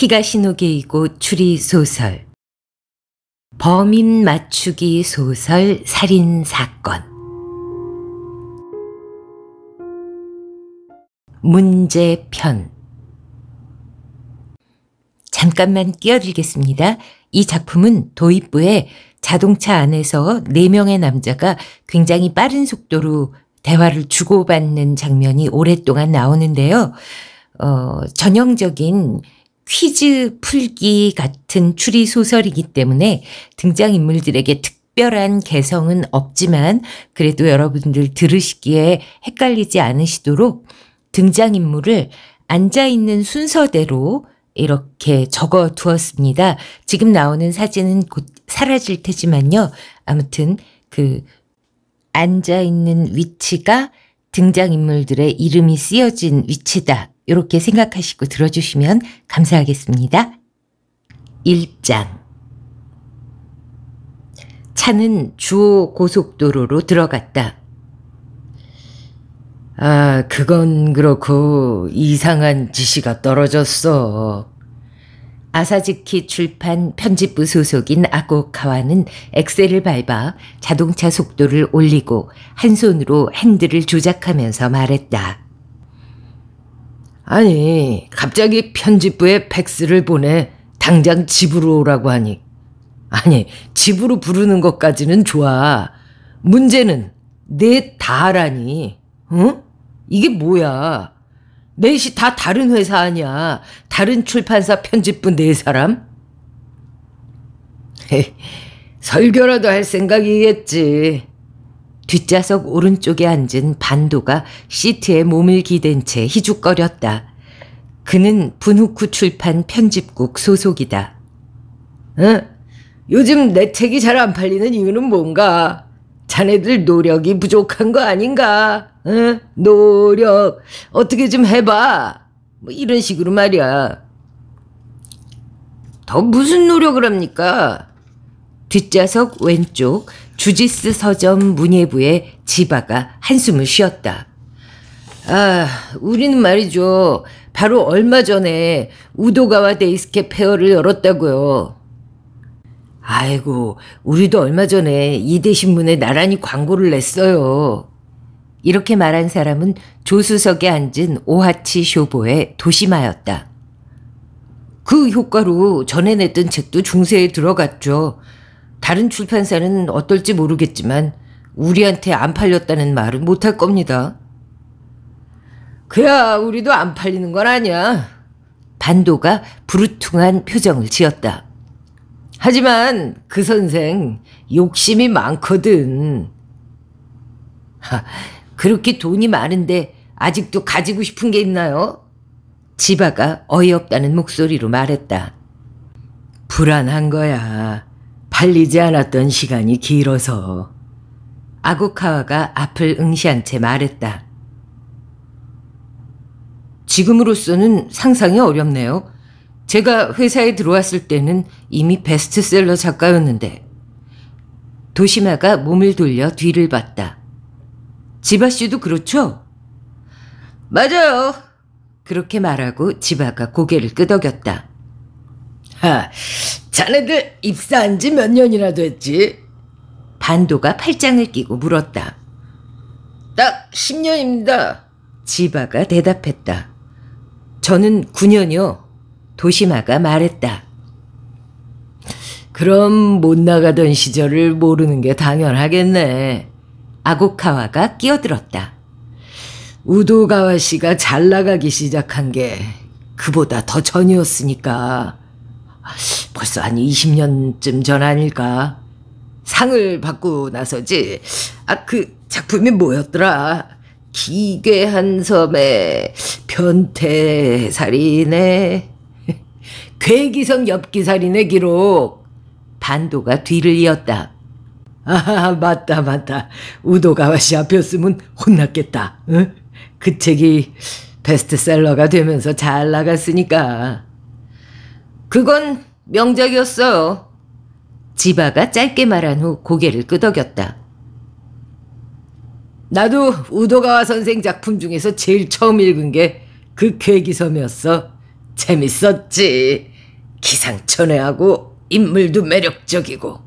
히가시노게이고 추리소설 범인 맞추기 소설 살인사건 문제편 잠깐만 끼어들겠습니다. 이 작품은 도입부에 자동차 안에서 4명의 남자가 굉장히 빠른 속도로 대화를 주고받는 장면이 오랫동안 나오는데요. 어, 전형적인 퀴즈 풀기 같은 추리 소설이기 때문에 등장인물들에게 특별한 개성은 없지만 그래도 여러분들 들으시기에 헷갈리지 않으시도록 등장인물을 앉아있는 순서대로 이렇게 적어 두었습니다. 지금 나오는 사진은 곧 사라질 테지만요. 아무튼 그 앉아있는 위치가 등장인물들의 이름이 쓰여진 위치다. 이렇게 생각하시고 들어주시면 감사하겠습니다. 1장 차는 주호 고속도로로 들어갔다. 아, 그건 그렇고 이상한 지시가 떨어졌어. 아사지키 출판 편집부 소속인 아고카와는 엑셀을 밟아 자동차 속도를 올리고 한 손으로 핸들을 조작하면서 말했다. 아니, 갑자기 편집부에 팩스를 보내 당장 집으로 오라고 하니. 아니, 집으로 부르는 것까지는 좋아. 문제는 내 다라니. 응? 이게 뭐야? 넷이 다 다른 회사 아니야. 다른 출판사 편집부 네 사람? 에이, 설교라도 할 생각이겠지. 뒷좌석 오른쪽에 앉은 반도가 시트에 몸을 기댄 채 희죽거렸다. 그는 분후쿠 출판 편집국 소속이다. 응? 어? 요즘 내 책이 잘 안 팔리는 이유는 뭔가? 자네들 노력이 부족한 거 아닌가? 응? 어? 노력 어떻게 좀 해봐. 뭐 이런 식으로 말이야. 더 무슨 노력을 합니까? 뒷좌석 왼쪽 주지스 서점 문예부의 지바가 한숨을 쉬었다. 아, 우리는 말이죠. 바로 얼마 전에 우도가와 데이스케 페어를 열었다고요. 아이고, 우리도 얼마 전에 이대신문에 나란히 광고를 냈어요. 이렇게 말한 사람은 조수석에 앉은 오하치 쇼보의 도시마였다. 그 효과로 전에 냈던 책도 중세에 들어갔죠. 다른 출판사는 어떨지 모르겠지만 우리한테 안 팔렸다는 말은 못 할 겁니다. 그야 우리도 안 팔리는 건 아니야. 반도가 부르퉁한 표정을 지었다. 하지만 그 선생 욕심이 많거든. 하, 그렇게 돈이 많은데 아직도 가지고 싶은 게 있나요? 지바가 어이없다는 목소리로 말했다. 불안한 거야. 달리지 않았던 시간이 길어서 아구카와가 앞을 응시한 채 말했다. 지금으로서는 상상이 어렵네요. 제가 회사에 들어왔을 때는 이미 베스트셀러 작가였는데 도시마가 몸을 돌려 뒤를 봤다. 지바 씨도 그렇죠? 맞아요. 그렇게 말하고 지바가 고개를 끄덕였다. 하, 자네들 입사한 지 몇 년이나 됐지? 반도가 팔짱을 끼고 물었다. 딱 10년입니다. 지바가 대답했다. 저는 9년이요. 도시마가 말했다. 그럼 못 나가던 시절을 모르는 게 당연하겠네. 아고카와가 끼어들었다. 우도가와 씨가 잘 나가기 시작한 게 그보다 더 전이었으니까. 벌써 한 20년쯤 전 아닐까. 상을 받고 나서지. 아, 그 작품이 뭐였더라? 기괴한 섬의 변태살인의 괴기성 엽기살인의 기록. 반도가 뒤를 이었다. 아, 맞다, 맞다. 우도가와 씨 앞이었으면 혼났겠다. 응? 그 책이 베스트셀러가 되면서 잘 나갔으니까. 그건 명작이었어요. 지바가 짧게 말한 후 고개를 끄덕였다. 나도 우도가와 선생 작품 중에서 제일 처음 읽은 게 그 괴기섬이었어. 재밌었지. 기상천외하고 인물도 매력적이고.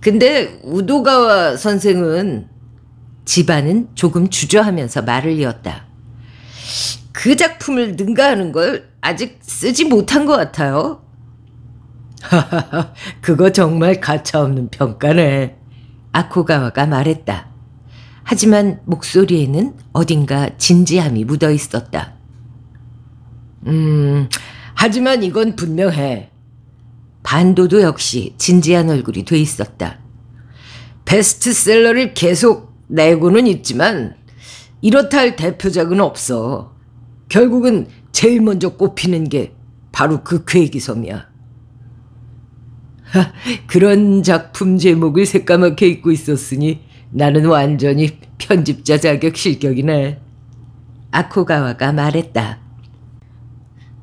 근데 우도가와 선생은 집안은 조금 주저하면서 말을 이었다. 그 작품을 능가하는 걸 아직 쓰지 못한 것 같아요. 하하하, 그거 정말 가차없는 평가네. 아코가와가 말했다. 하지만 목소리에는 어딘가 진지함이 묻어 있었다. 음, 하지만 이건 분명해. 반도도 역시 진지한 얼굴이 돼 있었다. 베스트셀러를 계속 내고는 있지만 이렇다 할 대표작은 없어. 결국은 제일 먼저 꼽히는 게 바로 그 괴기섬이야. 하, 그런 작품 제목을 새까맣게 잊고 있었으니 나는 완전히 편집자 자격 실격이네. 아코가와가 말했다.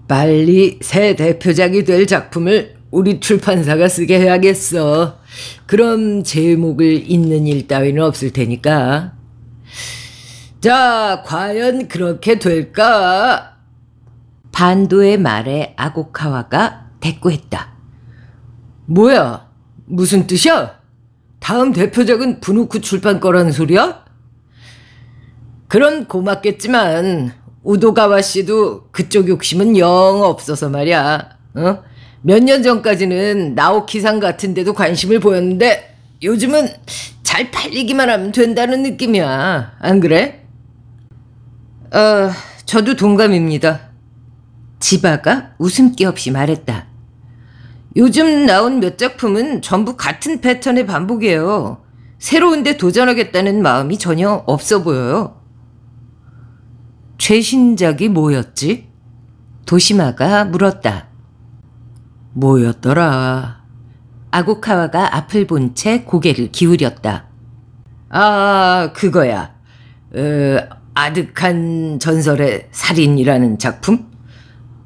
빨리 새 대표작이 될 작품을 우리 출판사가 쓰게 해야겠어. 그럼 제목을 잊는 일 따위는 없을 테니까. 자, 과연 그렇게 될까? 반도의 말에 아고카와가 대꾸했다. 뭐야? 무슨 뜻이야? 다음 대표작은 분우쿠 출판 거라는 소리야? 그런 고맙겠지만 우도가와 씨도 그쪽 욕심은 영 없어서 말이야. 어? 몇년 전까지는 나오키상 같은 데도 관심을 보였는데 요즘은 잘 팔리기만 하면 된다는 느낌이야. 안 그래? 아, 저도 동감입니다. 지바가 웃음기 없이 말했다. 요즘 나온 몇 작품은 전부 같은 패턴의 반복이에요. 새로운데 도전하겠다는 마음이 전혀 없어 보여요. 최신작이 뭐였지? 도시마가 물었다. 뭐였더라? 아고카와가 앞을 본 채 고개를 기울였다. 아, 그거야. 어, 아득한 전설의 살인이라는 작품?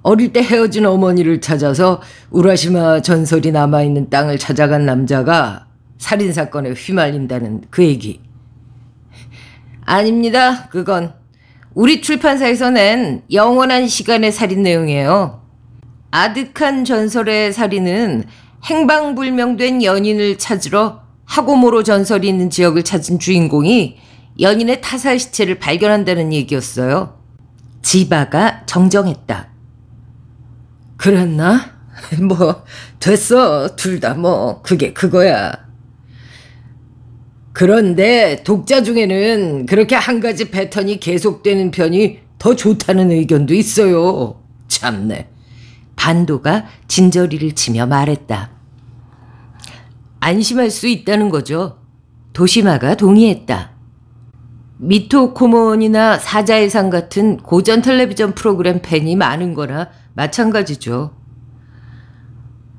어릴 때 헤어진 어머니를 찾아서 우라시마 전설이 남아있는 땅을 찾아간 남자가 살인사건에 휘말린다는 그 얘기. 아닙니다. 그건 우리 출판사에서 낸 영원한 시간의 살인 내용이에요. 아득한 전설의 살인은 행방불명된 연인을 찾으러 하고모로 전설이 있는 지역을 찾은 주인공이 연인의 타살 시체를 발견한다는 얘기였어요. 지바가 정정했다. 그랬나? 뭐 됐어 둘 다 뭐 그게 그거야. 그런데 독자 중에는 그렇게 한 가지 패턴이 계속되는 편이 더 좋다는 의견도 있어요. 참네. 반도가 진저리를 치며 말했다. 안심할 수 있다는 거죠. 도시마가 동의했다. 미토코몬이나 사자의 상 같은 고전 텔레비전 프로그램 팬이 많은 거라 마찬가지죠.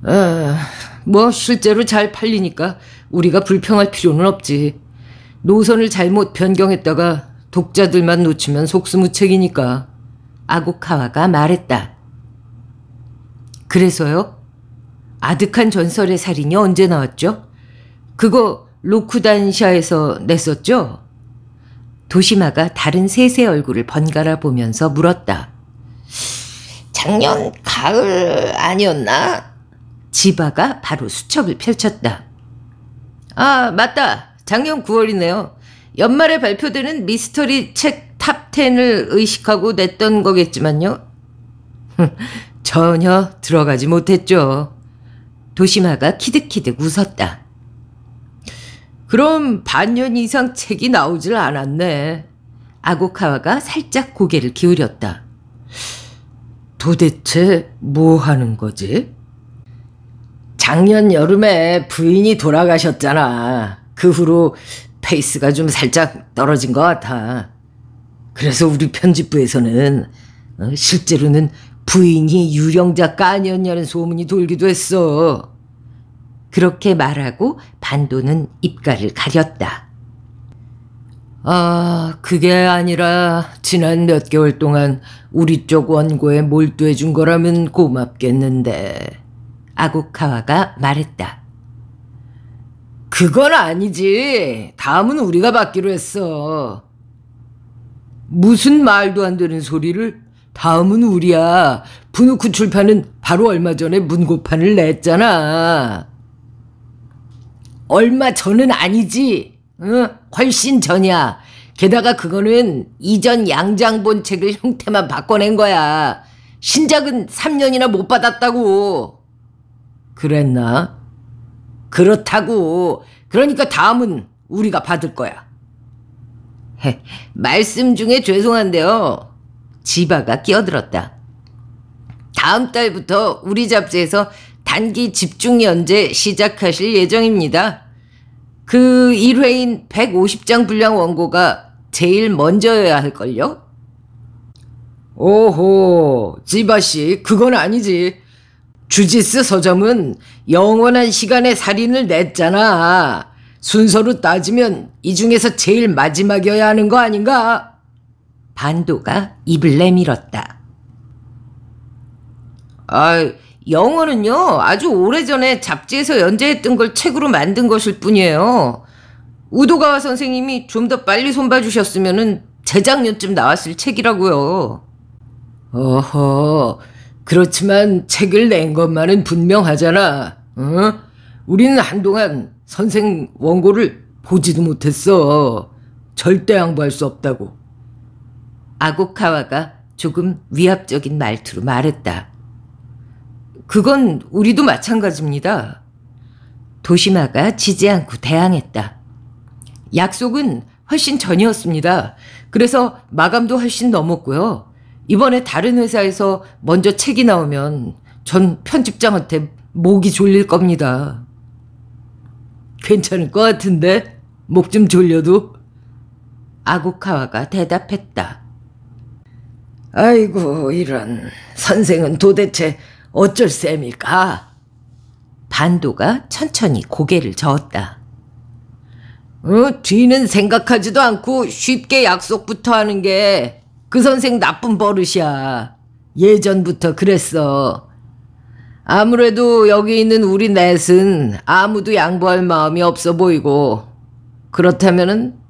아, 뭐 실제로 잘 팔리니까 우리가 불평할 필요는 없지. 노선을 잘못 변경했다가 독자들만 놓치면 속수무책이니까. 아고카와가 말했다. 그래서요? 아득한 전설의 살인이 언제 나왔죠? 그거 로쿠단샤에서 냈었죠? 도시마가 다른 셋의 얼굴을 번갈아 보면서 물었다. 작년 가을 아니었나? 지바가 바로 수첩을 펼쳤다. 아, 맞다. 작년 9월이네요. 연말에 발표되는 미스터리 책 탑10을 의식하고 냈던 거겠지만요. 전혀 들어가지 못했죠. 도시마가 키득키득 웃었다. 그럼 반년 이상 책이 나오질 않았네. 아고카와가 살짝 고개를 기울였다. 도대체 뭐 하는 거지? 작년 여름에 부인이 돌아가셨잖아. 그 후로 페이스가 좀 살짝 떨어진 것 같아. 그래서 우리 편집부에서는 어, 실제로는 부인이 유령 작가 아니었냐는 소문이 돌기도 했어. 그렇게 말하고 반도는 입가를 가렸다. 아, 그게 아니라 지난 몇 개월 동안 우리 쪽 원고에 몰두해 준 거라면 고맙겠는데. 아고카와가 말했다. 그건 아니지. 다음은 우리가 받기로 했어. 무슨 말도 안 되는 소리를? 다음은 우리야. 분우쿠 출판은 바로 얼마 전에 문고판을 냈잖아. 얼마 전은 아니지. 응? 훨씬 전이야. 게다가 그거는 이전 양장본 책을 형태만 바꿔낸 거야. 신작은 3년이나 못 받았다고. 그랬나? 그렇다고. 그러니까 다음은 우리가 받을 거야. 말씀 중에 죄송한데요. 지바가 끼어들었다. 다음 달부터 우리 잡지에서 단기 집중 연재 시작하실 예정입니다. 그 1회인 150장 분량 원고가 제일 먼저여야 할걸요? 오호, 지바씨, 그건 아니지. 주지스 서점은 영원한 시간의 살인을 냈잖아. 순서로 따지면 이 중에서 제일 마지막이어야 하는 거 아닌가? 반도가 입을 내밀었다. 아, 영어는요, 아주 오래전에 잡지에서 연재했던 걸 책으로 만든 것일 뿐이에요. 우도가와 선생님이 좀 더 빨리 손봐주셨으면은 재작년쯤 나왔을 책이라고요. 어허, 그렇지만 책을 낸 것만은 분명하잖아. 응? 어? 우리는 한동안 선생 원고를 보지도 못했어. 절대 양보할 수 없다고. 아고카와가 조금 위압적인 말투로 말했다. 그건 우리도 마찬가지입니다. 도시마가 지지 않고 대항했다. 약속은 훨씬 전이었습니다. 그래서 마감도 훨씬 넘었고요. 이번에 다른 회사에서 먼저 책이 나오면 전 편집장한테 목이 졸릴 겁니다. 괜찮을 것 같은데? 목 좀 졸려도? 아구카와가 대답했다. 아이고, 이런. 선생은 도대체 어쩔 셈일까 반도가 천천히 고개를 저었다. 어, 뒤는 생각하지도 않고 쉽게 약속부터 하는 게 그 선생 나쁜 버릇이야. 예전부터 그랬어. 아무래도 여기 있는 우리 넷은 아무도 양보할 마음이 없어 보이고 그렇다면은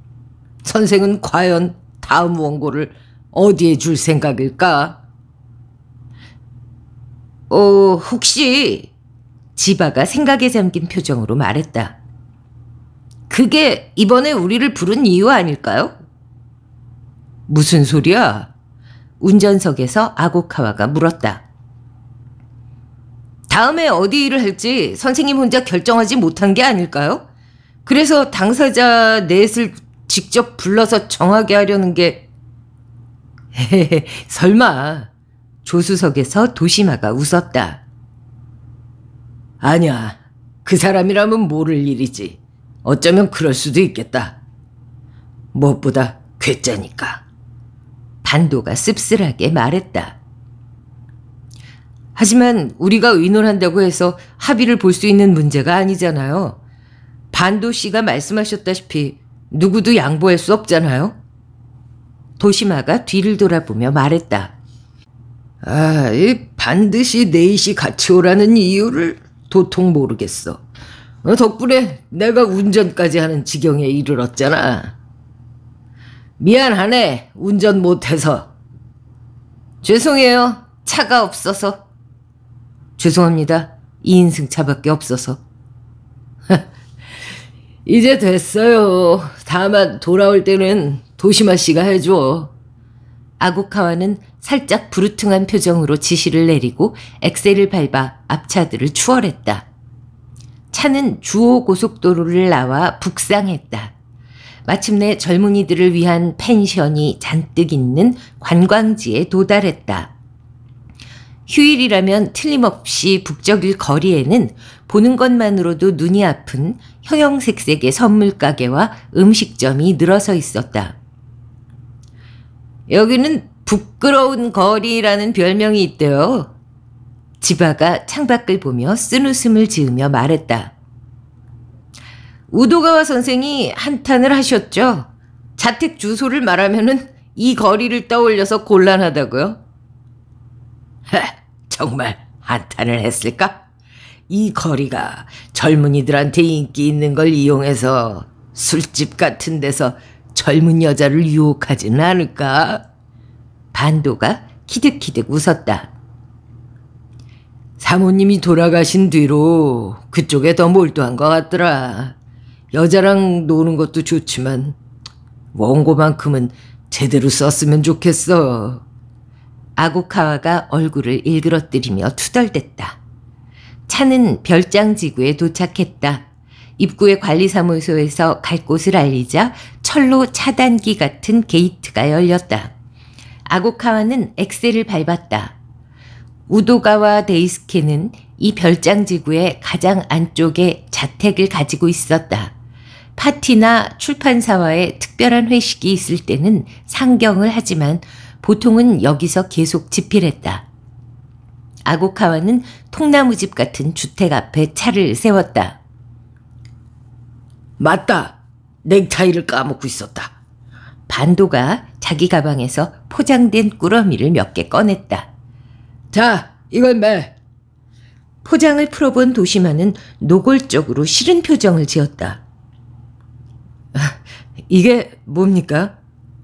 선생은 과연 다음 원고를 어디에 줄 생각일까? 어, 혹시 지바가 생각에 잠긴 표정으로 말했다. 그게 이번에 우리를 부른 이유 아닐까요? 무슨 소리야? 운전석에서 아고카와가 물었다. 다음에 어디 일을 할지 선생님 혼자 결정하지 못한 게 아닐까요? 그래서 당사자 넷을 직접 불러서 정하게 하려는 게, 설마. 조수석에서 도시마가 웃었다. 아니야. 그 사람이라면 모를 일이지. 어쩌면 그럴 수도 있겠다. 무엇보다 괴짜니까. 반도가 씁쓸하게 말했다. 하지만 우리가 의논한다고 해서 합의를 볼 수 있는 문제가 아니잖아요. 반도 씨가 말씀하셨다시피 누구도 양보할 수 없잖아요. 도시마가 뒤를 돌아보며 말했다. 아, 이 반드시 4시 같이 오라는 이유를 도통 모르겠어. 어, 덕분에 내가 운전까지 하는 지경에 이르렀잖아. 미안하네, 운전 못해서. 죄송해요, 차가 없어서. 죄송합니다, 2인승 차밖에 없어서. 이제 됐어요. 다만 돌아올 때는 도시마 씨가 해줘. 아고카와는 살짝 부르퉁한 표정으로 지시를 내리고 엑셀을 밟아 앞차들을 추월했다. 차는 주호 고속도로를 나와 북상했다. 마침내 젊은이들을 위한 펜션이 잔뜩 있는 관광지에 도달했다. 휴일이라면 틀림없이 북적일 거리에는 보는 것만으로도 눈이 아픈 형형색색의 선물가게와 음식점이 늘어서 있었다. 여기는 부끄러운 거리라는 별명이 있대요. 지바가 창밖을 보며 쓴웃음을 지으며 말했다. 우도가와 선생이 한탄을 하셨죠. 자택 주소를 말하면은 이 거리를 떠올려서 곤란하다고요. 헤, 정말 한탄을 했을까? 이 거리가 젊은이들한테 인기 있는 걸 이용해서 술집 같은 데서 젊은 여자를 유혹하진 않을까? 반도가 키득키득 웃었다. 사모님이 돌아가신 뒤로 그쪽에 더 몰두한 것 같더라. 여자랑 노는 것도 좋지만 원고만큼은 제대로 썼으면 좋겠어. 아고카와가 얼굴을 일그러뜨리며 투덜댔다. 차는 별장 지구에 도착했다. 입구의 관리사무소에서 갈 곳을 알리자 철로 차단기 같은 게이트가 열렸다. 아고카와는 엑셀을 밟았다. 우도가와 데이스케는 이 별장 지구의 가장 안쪽에 자택을 가지고 있었다. 파티나 출판사와의 특별한 회식이 있을 때는 상경을 하지만 보통은 여기서 계속 집필했다. 아고카와는 통나무집 같은 주택 앞에 차를 세웠다. 맞다. 넥타이를 까먹고 있었다. 반도가 자기 가방에서 포장된 꾸러미를 몇 개 꺼냈다. 자, 이걸 매. 포장을 풀어본 도시마는 노골적으로 싫은 표정을 지었다. 아, 이게 뭡니까?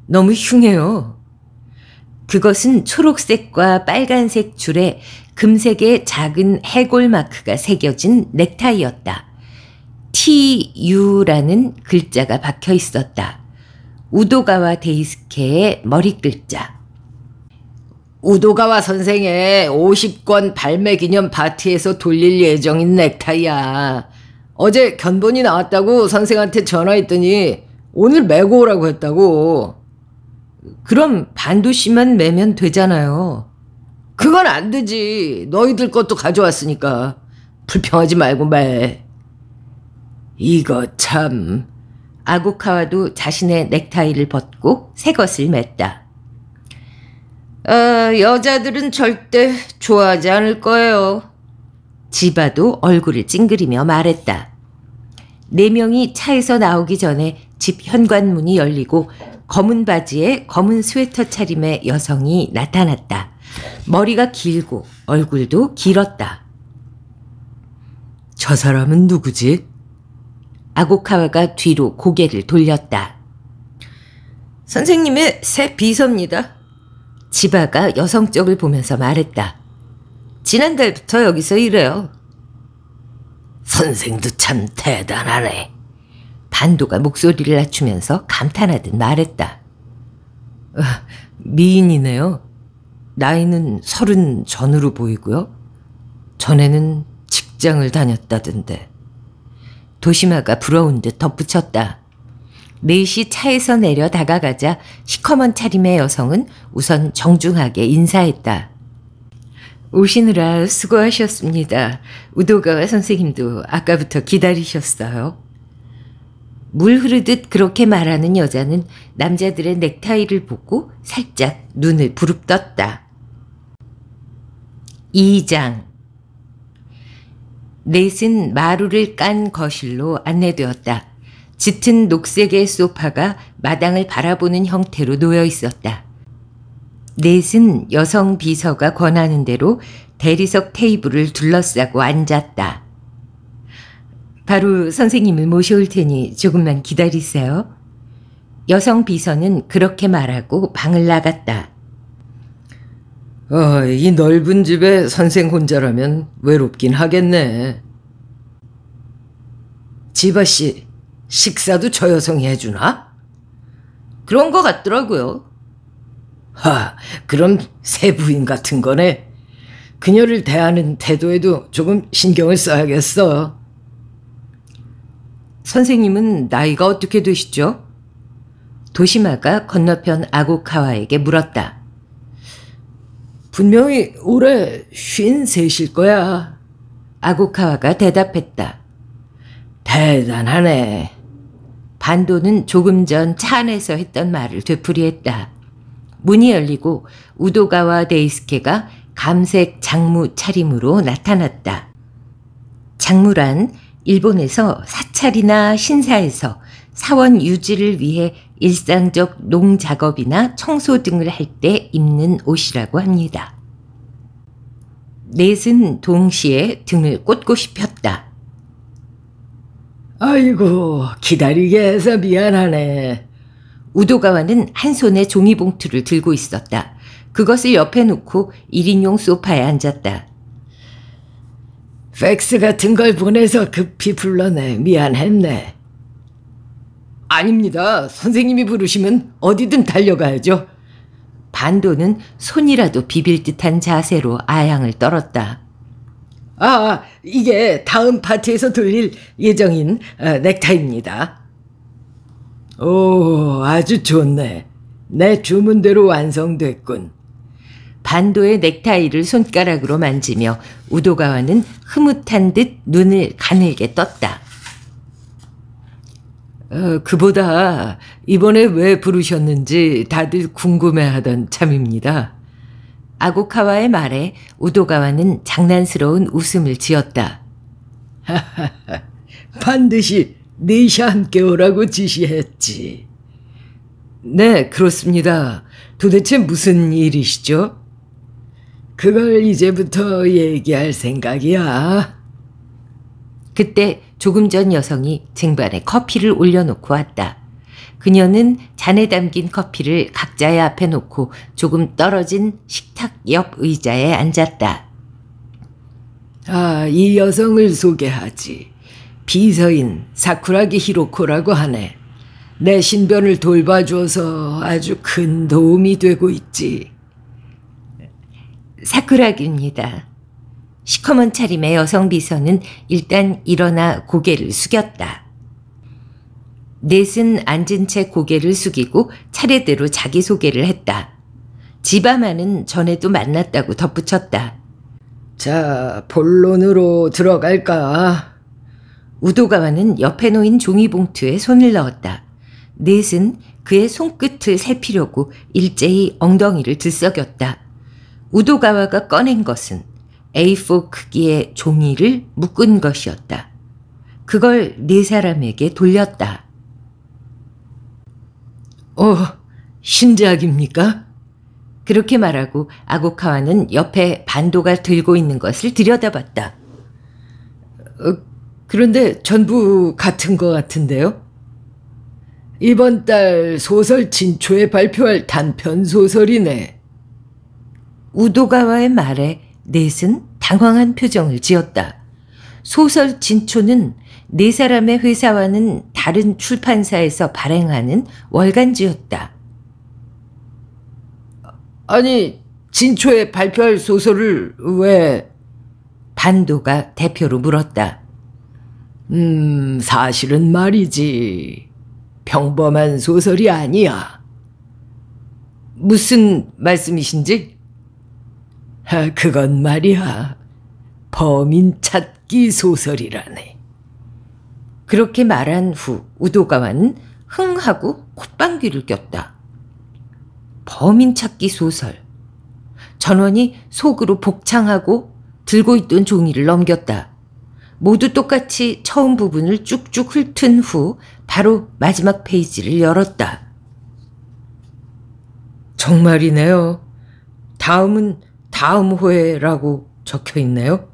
너무 흉해요. 그것은 초록색과 빨간색 줄에 금색의 작은 해골 마크가 새겨진 넥타이였다. TU라는 글자가 박혀 있었다. 우도가와 데이스케의 머리 글자. 우도가와 선생의 50권 발매 기념 파티에서 돌릴 예정인 넥타이야. 어제 견본이 나왔다고 선생한테 전화했더니 오늘 메고 오라고 했다고. 그럼 반도씨만 매면 되잖아요. 그건 안 되지. 너희들 것도 가져왔으니까. 불평하지 말고 매. 이거 참. 아구카와도 자신의 넥타이를 벗고 새 것을 맸다. 어, 여자들은 절대 좋아하지 않을 거예요. 지바도 얼굴을 찡그리며 말했다. 네 명이 차에서 나오기 전에 집 현관문이 열리고 검은 바지에 검은 스웨터 차림의 여성이 나타났다. 머리가 길고 얼굴도 길었다. 저 사람은 누구지? 아고카와가 뒤로 고개를 돌렸다. 선생님의 새 비서입니다. 지바가 여성 쪽을 보면서 말했다. 지난달부터 여기서 일해요. 선생도 참 대단하네. 반도가 목소리를 낮추면서 감탄하듯 말했다. 어, 미인이네요. 나이는 서른 전으로 보이고요. 전에는 직장을 다녔다던데. 도시마가 부러운 듯 덧붙였다. 넷이 차에서 내려 다가가자 시커먼 차림의 여성은 우선 정중하게 인사했다. 오시느라 수고하셨습니다. 우도가와 선생님도 아까부터 기다리셨어요. 물 흐르듯 그렇게 말하는 여자는 남자들의 넥타이를 보고 살짝 눈을 부릅떴다. 2장 넷은 마루를 깐 거실로 안내되었다. 짙은 녹색의 소파가 마당을 바라보는 형태로 놓여 있었다. 넷은 여성 비서가 권하는 대로 대리석 테이블을 둘러싸고 앉았다. 바로 선생님을 모셔올 테니 조금만 기다리세요. 여성 비서는 그렇게 말하고 방을 나갔다. 어, 이 넓은 집에 선생 혼자라면 외롭긴 하겠네. 지바씨, 식사도 저 여성이 해주나? 그런 것 같더라고요. 하, 그럼 새 부인 같은 거네. 그녀를 대하는 태도에도 조금 신경을 써야겠어. 선생님은 나이가 어떻게 되시죠? 도시마가 건너편 아고카와에게 물었다. 분명히 올해 쉰셋일 거야. 아고카와가 대답했다. 대단하네. 반도는 조금 전 차 안에서 했던 말을 되풀이했다. 문이 열리고 우도가와 데이스케가 감색 장무 차림으로 나타났다. 장무란 일본에서 사찰이나 신사에서 사원 유지를 위해 일상적 농 작업이나 청소 등을 할 때 입는 옷이라고 합니다. 넷은 동시에 등을 꽂고이 폈다. 아이고, 기다리게 해서 미안하네. 우도가와는 한 손에 종이봉투를 들고 있었다. 그것을 옆에 놓고 1인용 소파에 앉았다. 팩스 같은 걸 보내서 급히 불러내 미안했네. 아닙니다. 선생님이 부르시면 어디든 달려가야죠. 반도는 손이라도 비빌 듯한 자세로 아양을 떨었다. 아, 이게 다음 파티에서 돌릴 예정인 어, 넥타입니다. 이 오, 아주 좋네. 내 주문대로 완성됐군. 반도의 넥타이를 손가락으로 만지며 우도가와는 흐뭇한 듯 눈을 가늘게 떴다. 어, 그보다 이번에 왜 부르셨는지 다들 궁금해하던 참입니다. 아고카와의 말에 우도가와는 장난스러운 웃음을 지었다. 하하하, 반드시 네샤 함께 오라고 지시했지. 네, 그렇습니다. 도대체 무슨 일이시죠? 그걸 이제부터 얘기할 생각이야. 그때 조금 전 여성이 쟁반에 커피를 올려놓고 왔다. 그녀는 잔에 담긴 커피를 각자의 앞에 놓고 조금 떨어진 식탁 옆 의자에 앉았다. 아, 이 여성을 소개하지. 비서인 사쿠라기 히로코라고 하네. 내 신변을 돌봐줘서 아주 큰 도움이 되고 있지. 사쿠라기입니다. 시커먼 차림의 여성 비서는 일단 일어나 고개를 숙였다. 넷은 앉은 채 고개를 숙이고 차례대로 자기소개를 했다. 지바마는 전에도 만났다고 덧붙였다. 자, 본론으로 들어갈까? 우도가와는 옆에 놓인 종이봉투에 손을 넣었다. 넷은 그의 손끝을 살피려고 일제히 엉덩이를 들썩였다. 우도가와가 꺼낸 것은 A4 크기의 종이를 묶은 것이었다. 그걸 네 사람에게 돌렸다. 어, 신작입니까? 그렇게 말하고 아고카와는 옆에 반도가 들고 있는 것을 들여다봤다. 어, 그런데 전부 같은 것 같은데요? 이번 달 소설 진초에 발표할 단편 소설이네. 우도가와의 말에 넷은 당황한 표정을 지었다. 소설 진초는 네 사람의 회사와는 다른 출판사에서 발행하는 월간지였다. 아니, 진초에 발표할 소설을 왜? 반도가 대표로 물었다. 음, 사실은 말이지. 평범한 소설이 아니야. 무슨 말씀이신지? 아, 그건 말이야. 범인 찾기 소설이라네. 그렇게 말한 후 우도가와는 흥 하고 콧방귀를 꼈다. 범인 찾기 소설. 전원이 속으로 복창하고 들고 있던 종이를 넘겼다. 모두 똑같이 처음 부분을 쭉쭉 훑은 후 바로 마지막 페이지를 열었다. 정말이네요. 다음은 다음 호에라고 적혀 있네요.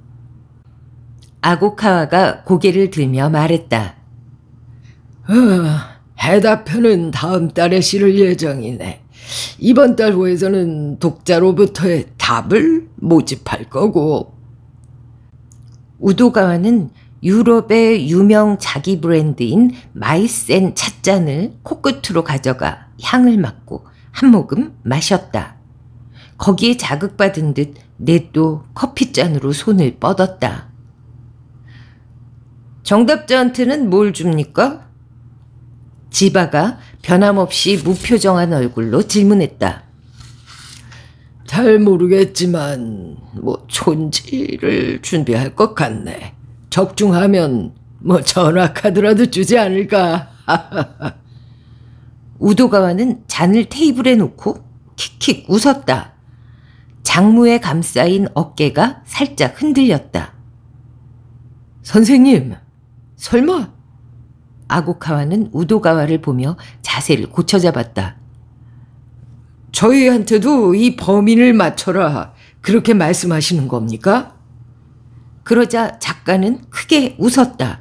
아고카와가 고개를 들며 말했다. 아, 해답편은 다음 달에 실을 예정이네. 이번 달후에서는 독자로부터의 답을 모집할 거고. 우도가와는 유럽의 유명 자기 브랜드인 마이센 찻잔을 코끝으로 가져가 향을 맡고 한 모금 마셨다. 거기에 자극받은 듯 내 또 커피잔으로 손을 뻗었다. 정답자한테는 뭘 줍니까? 지바가 변함없이 무표정한 얼굴로 질문했다. 잘 모르겠지만 뭐 촌지를 준비할 것 같네. 적중하면 뭐 전화카드라도 주지 않을까. 우도가와는 잔을 테이블에 놓고 킥킥 웃었다. 장무에 감싸인 어깨가 살짝 흔들렸다. 선생님, 설마? 아고카와는 우도가와를 보며 자세를 고쳐잡았다. 저희한테도 이 범인을 맞춰라. 그렇게 말씀하시는 겁니까? 그러자 작가는 크게 웃었다.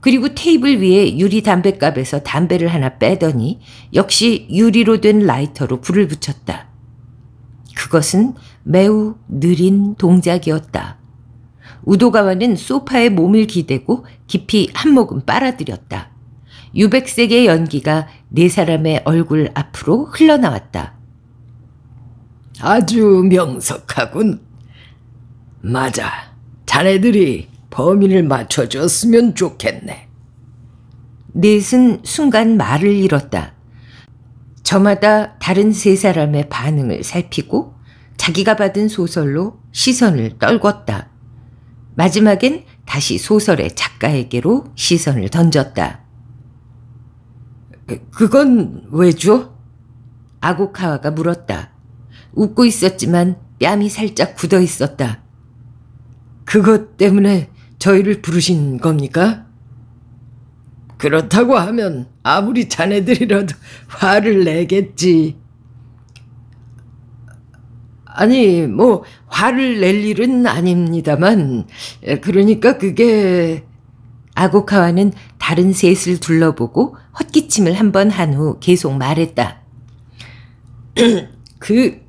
그리고 테이블 위에 유리 담배갑에서 담배를 하나 빼더니 역시 유리로 된 라이터로 불을 붙였다. 그것은 매우 느린 동작이었다. 우도가와는 소파에 몸을 기대고 깊이 한 모금 빨아들였다. 유백색의 연기가 네 사람의 얼굴 앞으로 흘러나왔다. 아주 명석하군. 맞아. 자네들이 범인을 맞춰줬으면 좋겠네. 넷은 순간 말을 잃었다. 저마다 다른 세 사람의 반응을 살피고 자기가 받은 소설로 시선을 떨궜다. 마지막엔 다시 소설의 작가에게로 시선을 던졌다. 그, 그건 왜죠? 아고카와가 물었다. 웃고 있었지만 뺨이 살짝 굳어 있었다. 그것 때문에 저희를 부르신 겁니까? 그렇다고 하면 아무리 자네들이라도 화를 내겠지. 아니, 뭐, 화를 낼 일은 아닙니다만, 그러니까 그게, 아고카와는 다른 셋을 둘러보고 헛기침을 한 번 한 후 계속 말했다. 그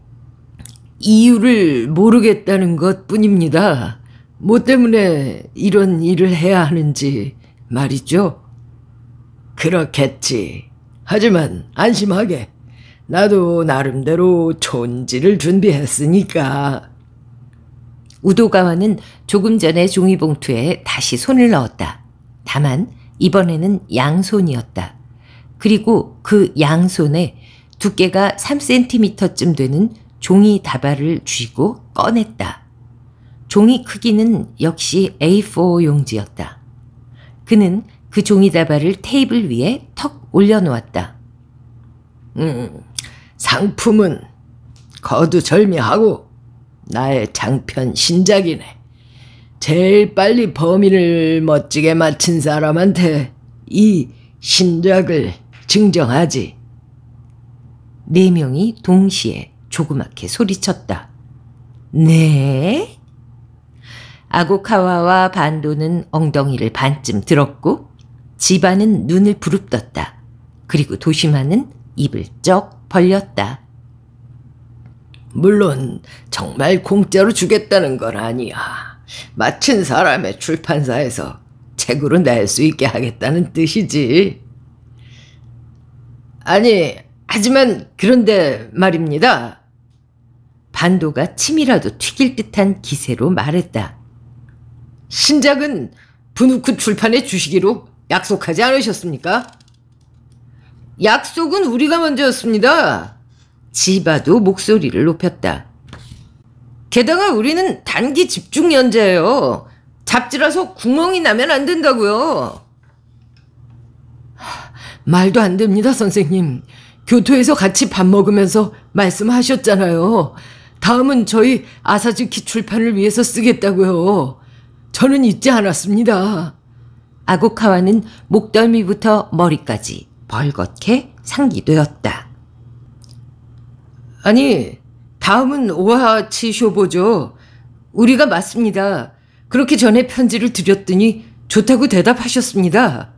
이유를 모르겠다는 것 뿐입니다. 뭐 때문에 이런 일을 해야 하는지 말이죠. 그렇겠지. 하지만 안심하게. 나도 나름대로 촌지를 준비했으니까. 우도가와는 조금 전에 종이봉투에 다시 손을 넣었다. 다만 이번에는 양손이었다. 그리고 그 양손에 두께가 3cm쯤 되는 종이 다발을 쥐고 꺼냈다. 종이 크기는 역시 A4 용지였다. 그는 그 종이다발을 테이블 위에 턱 올려놓았다. 음, 상품은 거두절미하고 나의 장편 신작이네. 제일 빨리 범인을 멋지게 마친 사람한테 이 신작을 증정하지. 네 명이 동시에 조그맣게 소리쳤다. 네? 아고카와와 반도는 엉덩이를 반쯤 들었고 집안은 눈을 부릅떴다. 그리고 도시마는 입을 쩍 벌렸다. 물론 정말 공짜로 주겠다는 건 아니야. 마친 사람의 출판사에서 책으로 낼 수 있게 하겠다는 뜻이지. 아니, 하지만 그런데 말입니다. 반도가 침이라도 튀길 듯한 기세로 말했다. 신작은 분우크 출판에 주시기로 약속하지 않으셨습니까? 약속은 우리가 먼저였습니다. 지바도 목소리를 높였다. 게다가 우리는 단기 집중 연재예요. 잡지라서 구멍이 나면 안 된다고요. 말도 안 됩니다, 선생님. 교토에서 같이 밥 먹으면서 말씀하셨잖아요. 다음은 저희 아사즈키 출판을 위해서 쓰겠다고요. 저는 잊지 않았습니다. 아구카와는 목덜미부터 머리까지 벌겋게 상기되었다. 아니, 다음은 오하치 쇼보죠. 우리가 맞습니다. 그렇게 전에 편지를 드렸더니 좋다고 대답하셨습니다.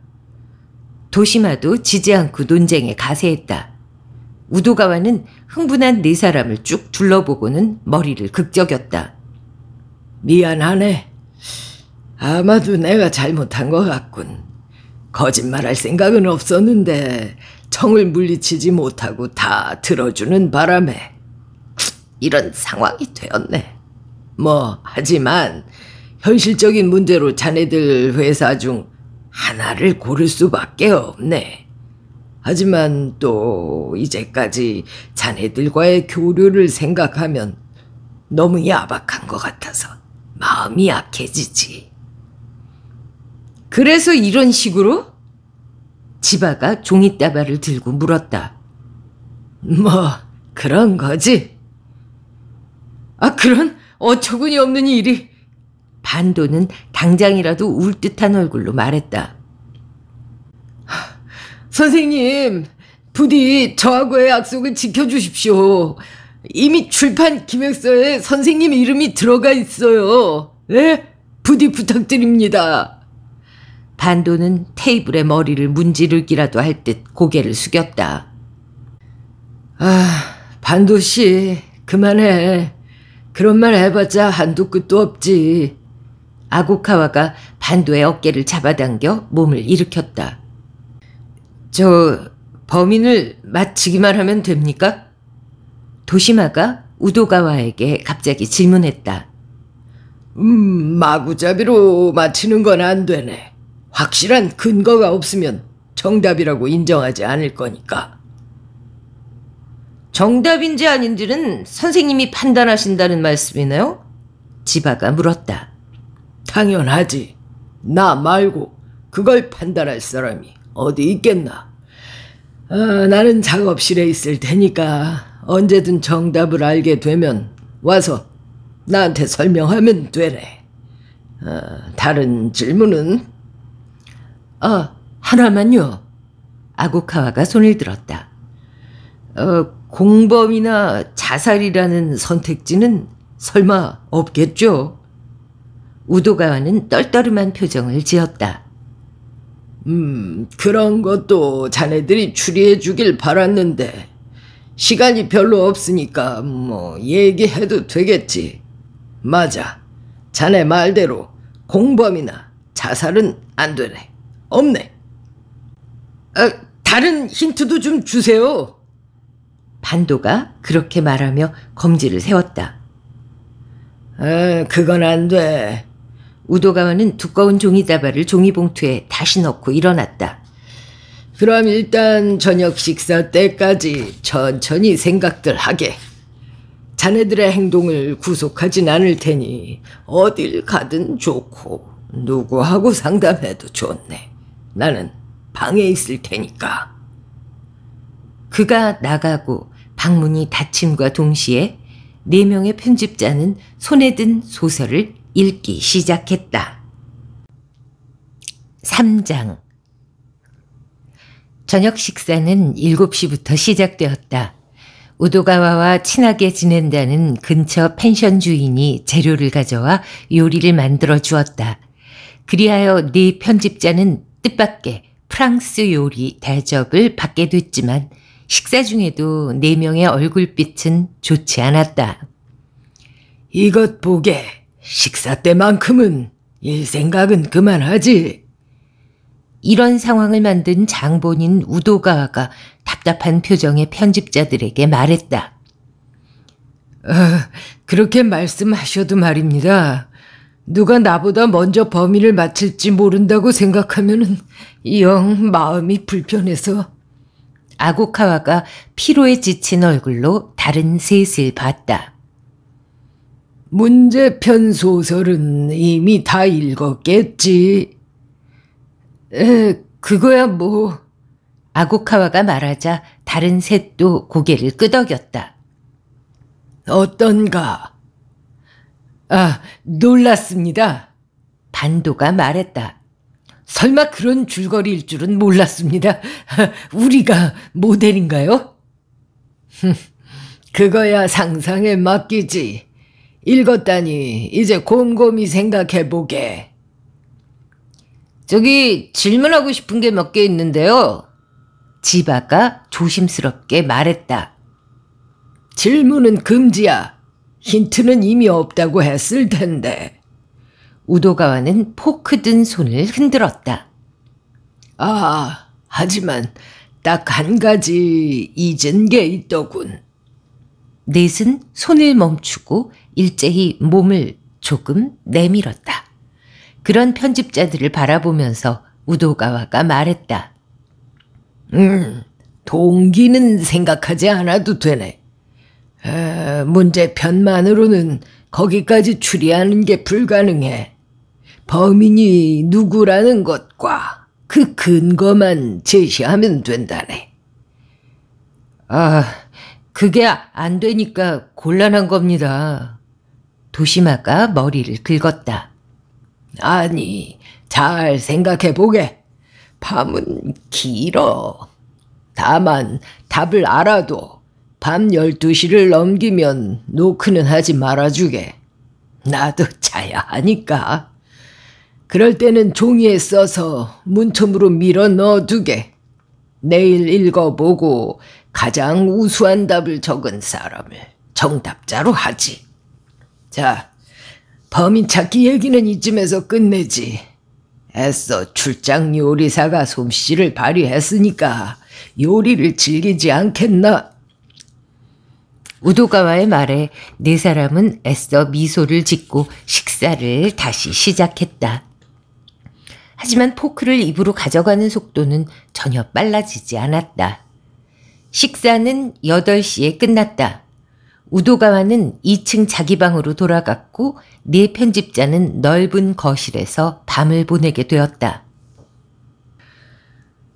도시마도 지지 않고 논쟁에 가세했다. 우도가와는 흥분한 네 사람을 쭉 둘러보고는 머리를 극적였다. 미안하네. 아마도 내가 잘못한 것 같군. 거짓말할 생각은 없었는데 청을 물리치지 못하고 다 들어주는 바람에 이런 상황이 되었네. 뭐 하지만 현실적인 문제로 자네들 회사 중 하나를 고를 수밖에 없네. 하지만 또 이제까지 자네들과의 교류를 생각하면 너무 야박한 것 같아서 마음이 약해지지. 그래서 이런 식으로? 지바가 종이따발을 들고 물었다. 뭐, 그런 거지. 아, 그런 어처구니 없는 일이. 반도는 당장이라도 울 듯한 얼굴로 말했다. 선생님, 부디 저하고의 약속을 지켜주십시오. 이미 출판 기획서에 선생님 이름이 들어가 있어요. 네? 부디 부탁드립니다. 반도는 테이블에 머리를 문지르기라도 할 듯 고개를 숙였다. 아, 반도 씨, 그만해. 그런 말 해봤자 한도 끝도 없지. 아고카와가 반도의 어깨를 잡아당겨 몸을 일으켰다. 저 범인을 마치기만 하면 됩니까? 도시마가 우도가와에게 갑자기 질문했다. 음, 마구잡이로 마치는건 안 되네. 확실한 근거가 없으면 정답이라고 인정하지 않을 거니까. 정답인지 아닌지는 선생님이 판단하신다는 말씀이네요? 지바가 물었다. 당연하지. 나 말고 그걸 판단할 사람이 어디 있겠나. 아, 나는 작업실에 있을 테니까 언제든 정답을 알게 되면 와서 나한테 설명하면 되래 아, 다른 질문은 어, 하나만요. 아구카와가 손을 들었다. 어, 공범이나 자살이라는 선택지는 설마 없겠죠? 우도가와는 떨떠름한 표정을 지었다. 음, 그런 것도 자네들이 추리해 주길 바랐는데, 시간이 별로 없으니까 뭐 얘기해도 되겠지. 맞아. 자네 말대로 공범이나 자살은 안 되네. 없네. 아, 다른 힌트도 좀 주세요. 반도가 그렇게 말하며 검지를 세웠다. 아, 그건 안 돼. 우도가와는 두꺼운 종이다발을 종이봉투에 다시 넣고 일어났다. 그럼 일단 저녁 식사 때까지 천천히 생각들 하게. 자네들의 행동을 구속하진 않을 테니 어딜 가든 좋고 누구하고 상담해도 좋네. 나는 방에 있을 테니까. 그가 나가고 방문이 닫힘과 동시에 네 명의 편집자는 손에 든 소설을 읽기 시작했다. 3장 저녁 식사는 7시부터 시작되었다. 우도가와와 친하게 지낸다는 근처 펜션 주인이 재료를 가져와 요리를 만들어 주었다. 그리하여 네 편집자는 뜻밖의 프랑스 요리 대접을 받게 됐지만 식사 중에도 네 명의 얼굴빛은 좋지 않았다. 이것 보게. 식사 때만큼은 일 생각은 그만하지. 이런 상황을 만든 장본인 우도가가 답답한 표정의 편집자들에게 말했다. 아, 그렇게 말씀하셔도 말입니다. 누가 나보다 먼저 범인을 맞힐지 모른다고 생각하면 영 마음이 불편해서. 아고카와가 피로에 지친 얼굴로 다른 셋을 봤다. 문제편 소설은 이미 다 읽었겠지. 에, 그거야 뭐. 아고카와가 말하자 다른 셋도 고개를 끄덕였다. 어떤가? 아, 놀랐습니다. 반도가 말했다. 설마 그런 줄거리일 줄은 몰랐습니다. 우리가 모델인가요? 그거야 상상에 맡기지. 읽었다니 이제 곰곰이 생각해보게. 저기 질문하고 싶은 게 몇 개 있는데요. 지바가 조심스럽게 말했다. 질문은 금지야. 힌트는 이미 없다고 했을 텐데. 우도가와는 포크 든 손을 흔들었다. 아, 하지만 딱 한 가지 잊은 게 있더군. 넷은 손을 멈추고 일제히 몸을 조금 내밀었다. 그런 편집자들을 바라보면서 우도가와가 말했다. 음, 동기는 생각하지 않아도 되네. 문제편만으로는 거기까지 추리하는 게 불가능해. 범인이 누구라는 것과 그 근거만 제시하면 된다네. 아, 그게 안 되니까 곤란한 겁니다. 도시마가 머리를 긁었다. 아니, 잘 생각해 보게. 밤은 길어. 다만 답을 알아도 밤 12시를 넘기면 노크는 하지 말아주게. 나도 자야 하니까. 그럴 때는 종이에 써서 문틈으로 밀어 넣어두게. 내일 읽어보고 가장 우수한 답을 적은 사람을 정답자로 하지. 자, 범인 찾기 얘기는 이쯤에서 끝내지. 애써 출장 요리사가 솜씨를 발휘했으니까 요리를 즐기지 않겠나? 우도가와의 말에 네 사람은 애써 미소를 짓고 식사를 다시 시작했다. 하지만 포크를 입으로 가져가는 속도는 전혀 빨라지지 않았다. 식사는 8시에 끝났다. 우도가와는 2층 자기 방으로 돌아갔고 네 편집자는 넓은 거실에서 밤을 보내게 되었다.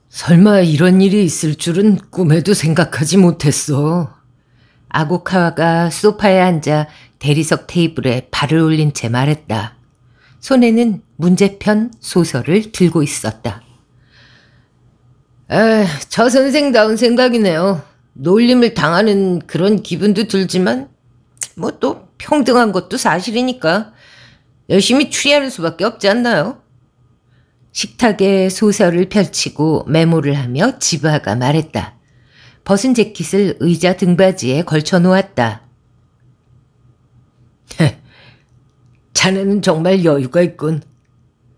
설마 이런 일이 있을 줄은 꿈에도 생각하지 못했어. 아고카와가 소파에 앉아 대리석 테이블에 발을 올린 채 말했다. 손에는 문제편 소설을 들고 있었다. 에, 아, 저 선생다운 생각이네요. 놀림을 당하는 그런 기분도 들지만 뭐 또 평등한 것도 사실이니까 열심히 추리하는 수밖에 없지 않나요? 식탁에 소설을 펼치고 메모를 하며 지바가 말했다. 벗은 재킷을 의자 등받이에 걸쳐 놓았다. 자네는 정말 여유가 있군.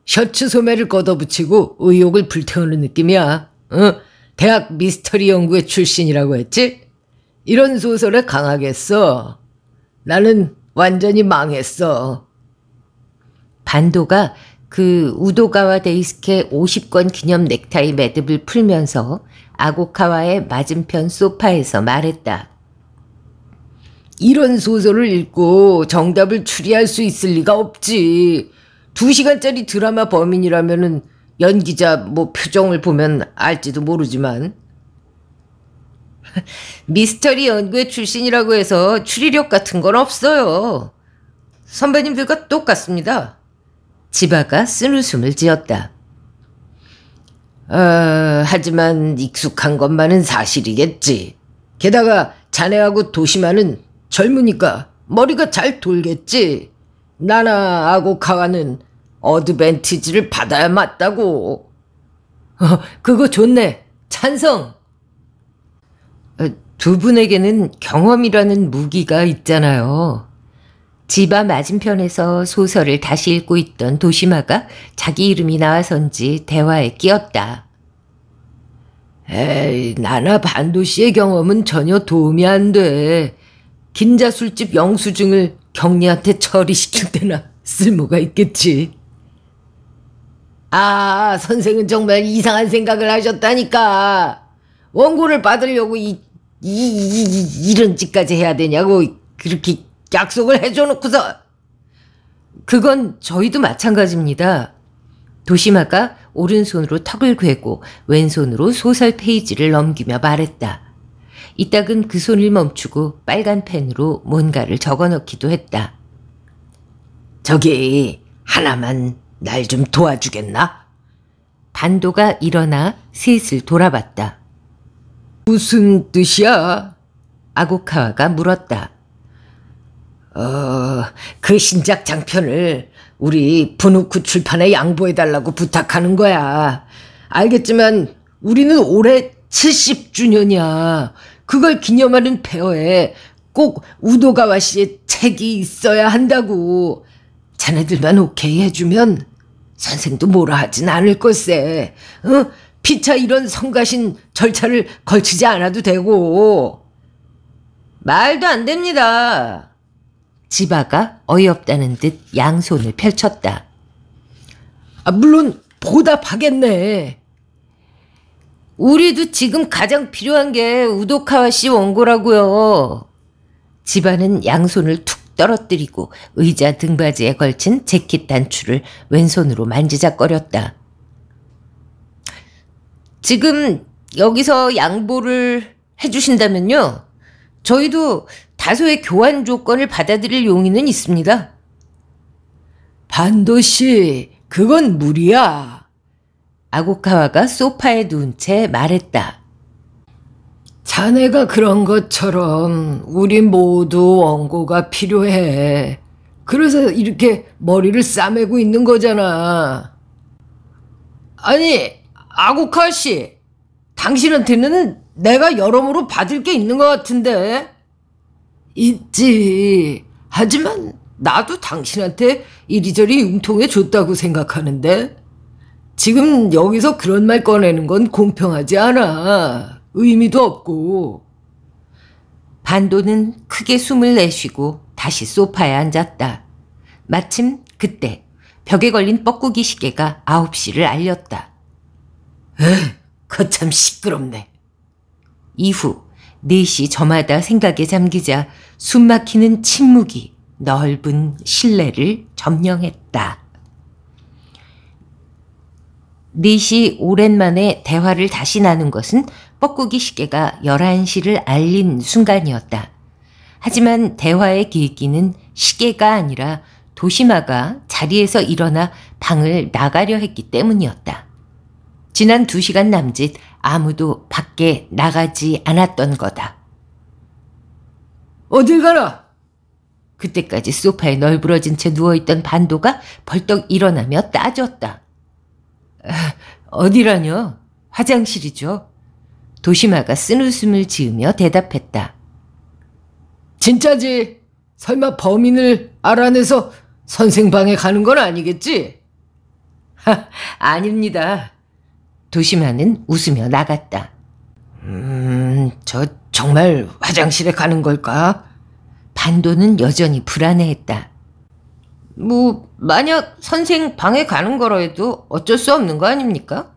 셔츠 소매를 걷어붙이고 의욕을 불태우는 느낌이야. 응? 대학 미스터리 연구의 출신이라고 했지? 이런 소설에 강하겠어. 나는 완전히 망했어. 반도가 그 우도가와 데이스케 50권 기념 넥타이 매듭을 풀면서 아고카와의 맞은편 소파에서 말했다. 이런 소설을 읽고 정답을 추리할 수 있을 리가 없지. 두시간짜리 드라마 범인이라면 연기자 뭐 표정을 보면 알지도 모르지만 미스터리 연구의 출신이라고 해서 추리력 같은 건 없어요. 선배님들과 똑같습니다. 지바가 쓴 웃음을 지었다. 아, 하지만 익숙한 것만은 사실이겠지. 게다가 자네하고 도시마는 젊으니까 머리가 잘 돌겠지. 나나 아고카와는 어드밴티지를 받아야 맞다고. 어, 그거 좋네. 찬성. 어, 두 분에게는 경험이라는 무기가 있잖아요. 집앞 맞은편에서 소설을 다시 읽고 있던 도시마가 자기 이름이 나와선지 대화에 끼었다. 에이, 나나 반도시의 경험은 전혀 도움이 안 돼. 긴자 술집 영수증을 경리한테 처리시킬 때나 쓸모가 있겠지. 아, 선생은 정말 이상한 생각을 하셨다니까. 원고를 받으려고 이, 이, 이, 이 이런 짓까지 해야 되냐고 그렇게 약속을 해줘놓고서 그건 저희도 마찬가지입니다. 도시마가 오른손으로 턱을 괴고 왼손으로 소설 페이지를 넘기며 말했다. 이따금 그 손을 멈추고 빨간 펜으로 뭔가를 적어넣기도 했다. 저기 하나만 날 좀 도와주겠나? 반도가 일어나 셋을 돌아봤다. 무슨 뜻이야? 아고카와가 물었다. 어, 그 신작 장편을 우리 분우쿠 출판에 양보해달라고 부탁하는 거야. 알겠지만 우리는 올해 70주년이야. 그걸 기념하는 페어에 꼭 우도가와 씨의 책이 있어야 한다고. 자네들만 오케이 해주면 선생도 뭐라 하진 않을 것세 어? 피차 이런 성가신 절차를 걸치지 않아도 되고. 말도 안 됩니다. 지바가 어이없다는 듯 양손을 펼쳤다. 아, 물론 보답하겠네. 우리도 지금 가장 필요한 게 우도카와 씨 원고라고요. 지바는 양손을 툭 떨어뜨리고 의자 등받이에 걸친 재킷 단추를 왼손으로 만지작거렸다. 지금 여기서 양보를 해주신다면요. 저희도 다소의 교환 조건을 받아들일 용의는 있습니다. 반도시, 그건 무리야. 아고카와가 소파에 누운 채 말했다. 자네가 그런 것처럼 우리 모두 원고가 필요해. 그래서 이렇게 머리를 싸매고 있는 거잖아. 아니, 아고카 씨, 당신한테는 내가 여러모로 받을 게 있는 것 같은데. 있지. 하지만 나도 당신한테 이리저리 융통해 줬다고 생각하는데 지금 여기서 그런 말 꺼내는 건 공평하지 않아. 의미도 없고. 반도는 크게 숨을 내쉬고 다시 소파에 앉았다. 마침 그때 벽에 걸린 뻐꾸기 시계가 9시를 알렸다. 에이, 거참 시끄럽네. 이후 4시 저마다 생각에 잠기자 숨막히는 침묵이 넓은 실내를 점령했다. 넷이 오랜만에 대화를 다시 나눈 것은 뻐꾸기 시계가 11시를 알린 순간이었다. 하지만 대화의 계기는 시계가 아니라 도시마가 자리에서 일어나 방을 나가려 했기 때문이었다. 지난 2시간 남짓 아무도 밖에 나가지 않았던 거다. 어딜 가나? 그때까지 소파에 널브러진 채 누워있던 반도가 벌떡 일어나며 따졌다. 아, 어디라뇨? 화장실이죠. 도시마가 쓴 웃음을 지으며 대답했다. 진짜지? 설마 범인을 알아내서 선생 방에 가는 건 아니겠지? 하, 아닙니다. 도시마는 웃으며 나갔다. 음, 저 정말 화장실에 가는 걸까? 반도는 여전히 불안해했다. 뭐, 만약 선생 방에 가는 거라 해도 어쩔 수 없는 거 아닙니까?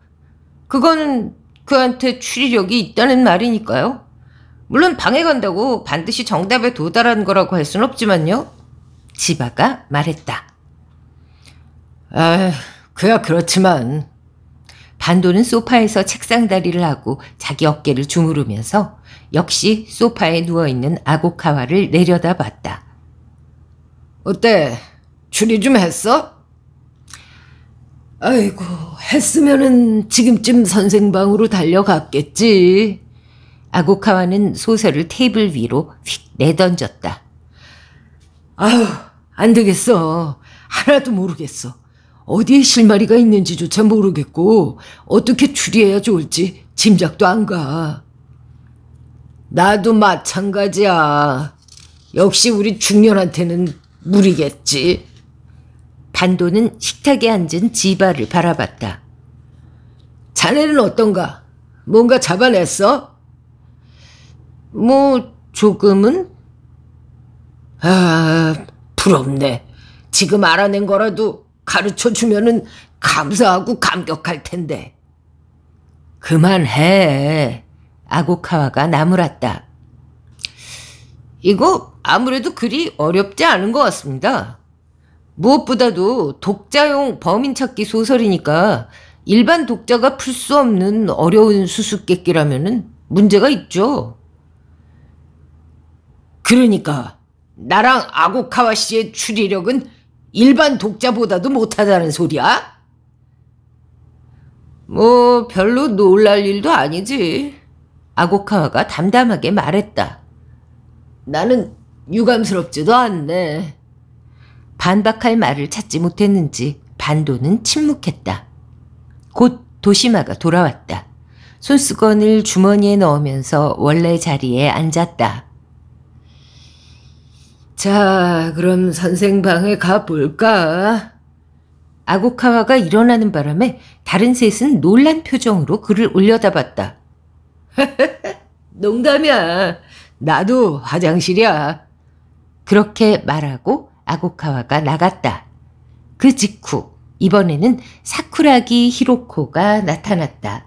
그거는 그한테 추리력이 있다는 말이니까요. 물론 방에 간다고 반드시 정답에 도달한 거라고 할 순 없지만요. 지바가 말했다. 아, 그야 그렇지만 반도는 소파에서 책상 다리를 하고 자기 어깨를 주무르면서 역시 소파에 누워있는 아고카와를 내려다 봤다. 어때? 추리 좀 했어? 아이고, 했으면은 지금쯤 선생 방으로 달려갔겠지. 아고카와는 소설을 테이블 위로 휙 내던졌다. 아휴, 안 되겠어. 하나도 모르겠어. 어디에 실마리가 있는지조차 모르겠고 어떻게 추리해야 좋을지 짐작도 안 가. 나도 마찬가지야. 역시 우리 중년한테는 무리겠지. 반도는 식탁에 앉은 지바를 바라봤다. 자네는 어떤가? 뭔가 잡아냈어? 뭐 조금은? 아 부럽네. 지금 알아낸 거라도 가르쳐 주면은 감사하고 감격할 텐데. 그만해. 아고카와가 나무랐다. 이거 아무래도 그리 어렵지 않은 것 같습니다. 무엇보다도 독자용 범인찾기 소설이니까 일반 독자가 풀 수 없는 어려운 수수께끼라면은 문제가 있죠. 그러니까 나랑 아고카와 씨의 추리력은 일반 독자보다도 못하다는 소리야? 뭐 별로 놀랄 일도 아니지. 아고카와가 담담하게 말했다. 나는 유감스럽지도 않네. 반박할 말을 찾지 못했는지 반도는 침묵했다. 곧 도시마가 돌아왔다. 손수건을 주머니에 넣으면서 원래 자리에 앉았다. 자, 그럼 선생 방에 가볼까? 아고카와가 일어나는 바람에 다른 셋은 놀란 표정으로 그를 올려다봤다. 농담이야. 나도 화장실이야. 그렇게 말하고 아고카와가 나갔다. 그 직후 이번에는 사쿠라기 히로코가 나타났다.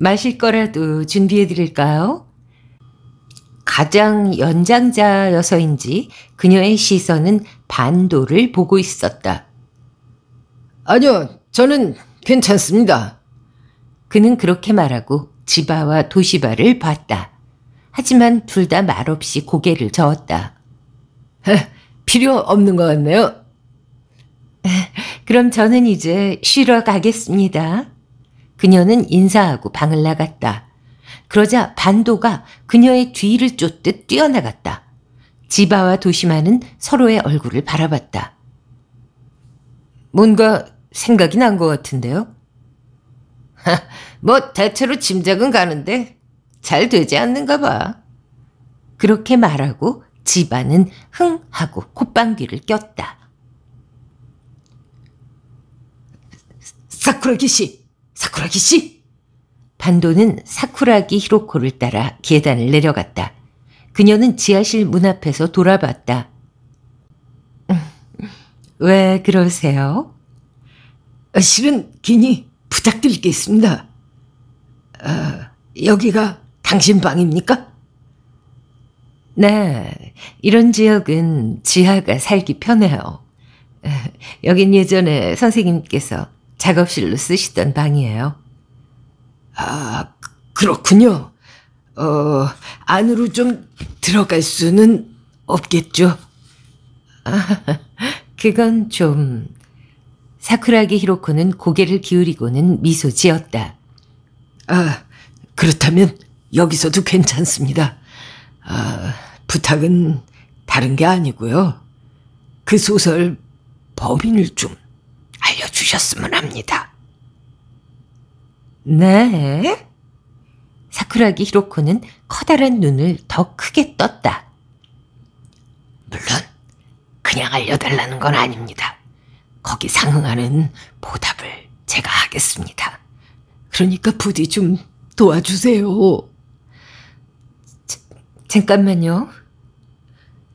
마실 거라도 준비해 드릴까요? 가장 연장자여서인지 그녀의 시선은 반도를 보고 있었다. 아니요, 저는 괜찮습니다. 그는 그렇게 말하고 지바와 도시바를 봤다. 하지만 둘 다 말없이 고개를 저었다. 필요 없는 것 같네요. 그럼 저는 이제 쉬러 가겠습니다. 그녀는 인사하고 방을 나갔다. 그러자 반도가 그녀의 뒤를 쫓듯 뛰어나갔다. 지바와 도시마는 서로의 얼굴을 바라봤다. 뭔가 생각이 난 것 같은데요? 하, 뭐 대체로 짐작은 가는데 잘 되지 않는가 봐. 그렇게 말하고 지바는 흥 하고 콧방귀를 꼈다. 사쿠라기 씨! 사쿠라기 씨! 반도는 사쿠라기 히로코를 따라 계단을 내려갔다. 그녀는 지하실 문 앞에서 돌아봤다. 음, 왜 그러세요? 아, 실은 괜히 부탁드릴 게 있습니다. 아, 여기가 당신 방입니까? 네, 이런 지역은 지하가 살기 편해요. 여긴 예전에 선생님께서 작업실로 쓰시던 방이에요. 아, 그렇군요. 어, 안으로 좀 들어갈 수는 없겠죠. 아, 그건 좀. 사쿠라기 히로코는 고개를 기울이고는 미소 지었다. 아, 그렇다면 여기서도 괜찮습니다. 아, 부탁은 다른 게 아니고요. 그 소설 범인을 좀 알려주셨으면 합니다. 네? 사쿠라기 히로코는 커다란 눈을 더 크게 떴다. 물론 그냥 알려달라는 건 아닙니다. 거기 상응하는 보답을 제가 하겠습니다. 그러니까 부디 좀 도와주세요. 자, 잠깐만요.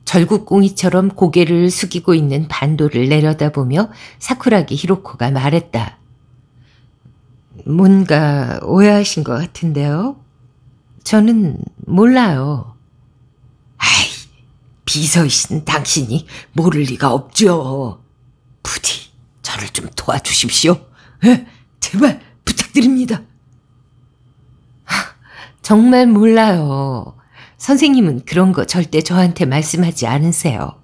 절국공이처럼 고개를 숙이고 있는 반도를 내려다보며 사쿠라기 히로코가 말했다. 뭔가 오해하신 것 같은데요. 저는 몰라요. 아이, 비서이신 당신이 모를 리가 없죠. 부디 저를 좀 도와주십시오. 에, 예, 제발 부탁드립니다. 하, 정말 몰라요. 선생님은 그런 거 절대 저한테 말씀하지 않으세요.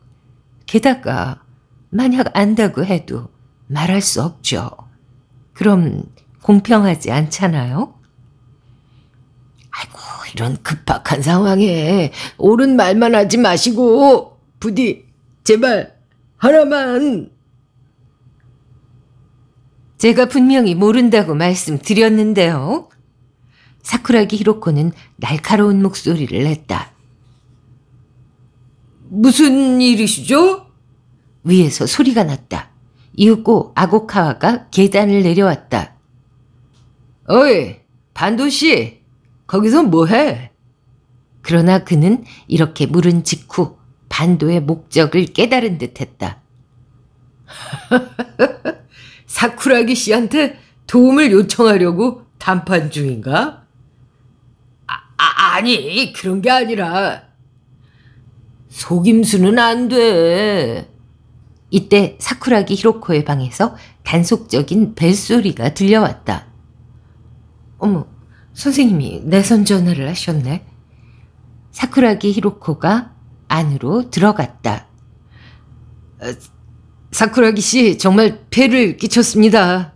게다가 만약 안다고 해도 말할 수 없죠. 그럼 공평하지 않잖아요? 아이고, 이런 급박한 상황에 옳은 말만 하지 마시고, 부디, 제발, 하나만. 제가 분명히 모른다고 말씀드렸는데요. 사쿠라기 히로코는 날카로운 목소리를 냈다. 무슨 일이시죠? 위에서 소리가 났다. 이윽고 아고카와가 계단을 내려왔다. 어이, 반도씨, 거기서 뭐해? 그러나 그는 이렇게 물은 직후 반도의 목적을 깨달은 듯했다. 사쿠라기 씨한테 도움을 요청하려고 단판 중인가? 아, 아, 아니 그런 게 아니라 속임수는 안 돼. 이때 사쿠라기 히로코의 방에서 단속적인 벨소리가 들려왔다. 어머, 선생님이 내선 전화를 하셨네. 사쿠라기 히로코가 안으로 들어갔다. 어, 사쿠라기 씨, 정말 폐를 끼쳤습니다.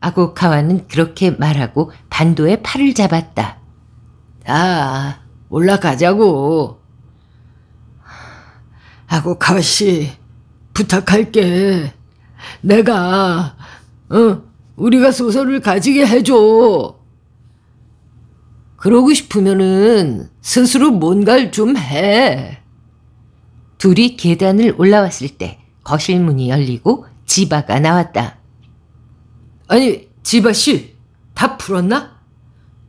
아고카와는 그렇게 말하고 반도의 팔을 잡았다. 아, 올라가자고. 아고카와 씨, 부탁할게. 내가, 어, 우리가 소설을 가지게 해줘. 그러고 싶으면은 스스로 뭔가를 좀 해. 둘이 계단을 올라왔을 때 거실 문이 열리고 지바가 나왔다. 아니, 지바 씨, 다 풀었나?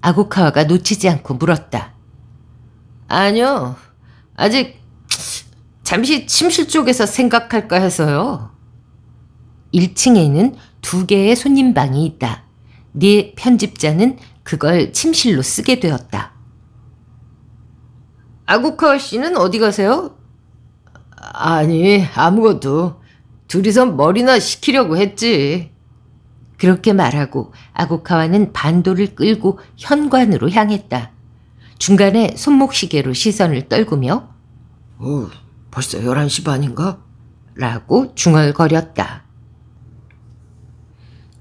아구카와가 놓치지 않고 물었다. 아니요. 아직 잠시 침실 쪽에서 생각할까 해서요. 1층에는 두 개의 손님방이 있다. 네 편집자는 그걸 침실로 쓰게 되었다. 아구카 와 씨는 어디 가세요? 아니, 아무것도. 둘이서 머리나 식히려고 했지. 그렇게 말하고 아구카와는 반도를 끌고 현관으로 향했다. 중간에 손목시계로 시선을 떨구며 오, 어, 벌써 11시 반인가? 라고 중얼거렸다.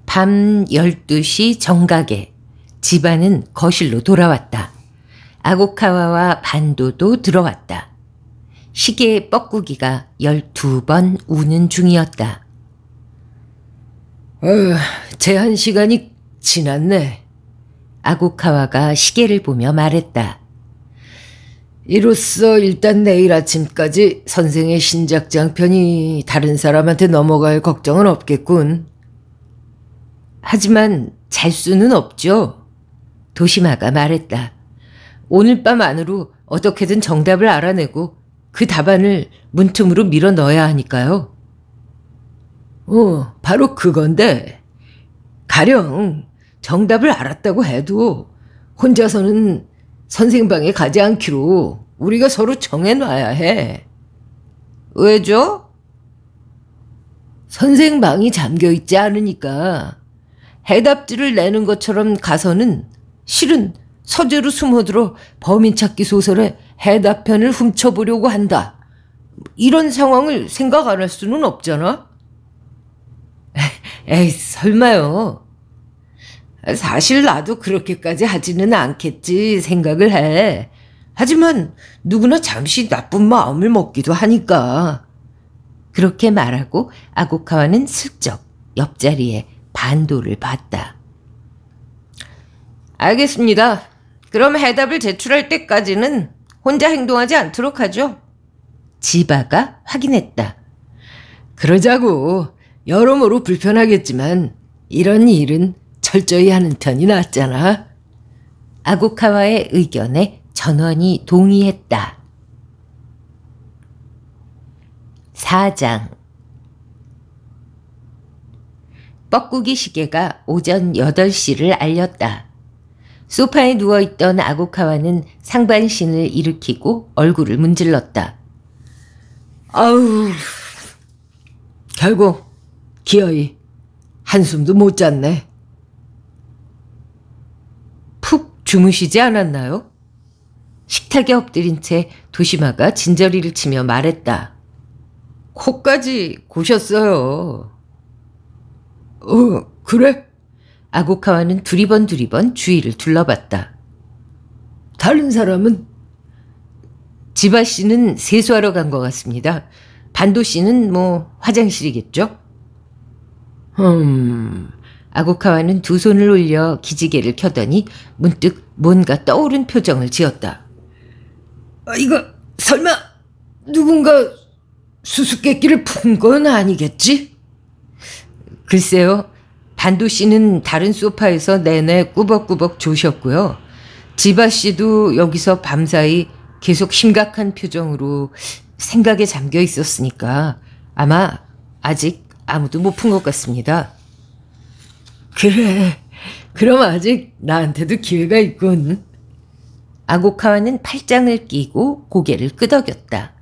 밤 12시 정각에 집안은 거실로 돌아왔다. 아고카와와 반도도 들어왔다. 시계의 뻐꾸기가 열두 번 우는 중이었다. 어, 휴 제한 시간이 지났네. 아고카와가 시계를 보며 말했다. 이로써 일단 내일 아침까지 선생의 신작 장편이 다른 사람한테 넘어갈 걱정은 없겠군. 하지만 잘 수는 없죠. 도시마가 말했다. 오늘 밤 안으로 어떻게든 정답을 알아내고 그 답안을 문틈으로 밀어 넣어야 하니까요. 어, 바로 그건데. 가령 정답을 알았다고 해도 혼자서는 선생방에 가지 않기로 우리가 서로 정해놔야 해. 왜죠? 선생방이 잠겨있지 않으니까 해답지를 내는 것처럼 가서는 실은 서재로 숨어들어 범인 찾기 소설의 해답편을 훔쳐보려고 한다. 이런 상황을 생각 안 할 수는 없잖아? 에이, 설마요. 사실 나도 그렇게까지 하지는 않겠지 생각을 해. 하지만 누구나 잠시 나쁜 마음을 먹기도 하니까. 그렇게 말하고 아고카와는 슬쩍 옆자리에 반도를 봤다. 알겠습니다. 그럼 해답을 제출할 때까지는 혼자 행동하지 않도록 하죠. 지바가 확인했다. 그러자고. 여러모로 불편하겠지만 이런 일은 철저히 하는 편이 낫잖아. 아고카와의 의견에 전원이 동의했다. 4장 뻐꾸기 시계가 오전 8시를 알렸다. 소파에 누워있던 아고카와는 상반신을 일으키고 얼굴을 문질렀다. 아우, 결국 기어이 한숨도 못 잤네. 푹 주무시지 않았나요? 식탁에 엎드린 채 도시마가 진저리를 치며 말했다. 코까지 고셨어요. 어, 그래? 아고카와는 두리번 두리번 주위를 둘러봤다. 다른 사람은? 지바 씨는 세수하러 간 것 같습니다. 반도 씨는 뭐 화장실이겠죠? 음, 아고카와는 두 손을 올려 기지개를 켜더니 문득 뭔가 떠오른 표정을 지었다. 아, 이거 설마 누군가 수수께끼를 푼 건 아니겠지? 글쎄요. 단도 씨는 다른 소파에서 내내 꾸벅꾸벅 조셨고요. 지바 씨도 여기서 밤사이 계속 심각한 표정으로 생각에 잠겨 있었으니까 아마 아직 아무도 못 푼 것 같습니다. 그래. 그럼 아직 나한테도 기회가 있군. 아고카와는 팔짱을 끼고 고개를 끄덕였다.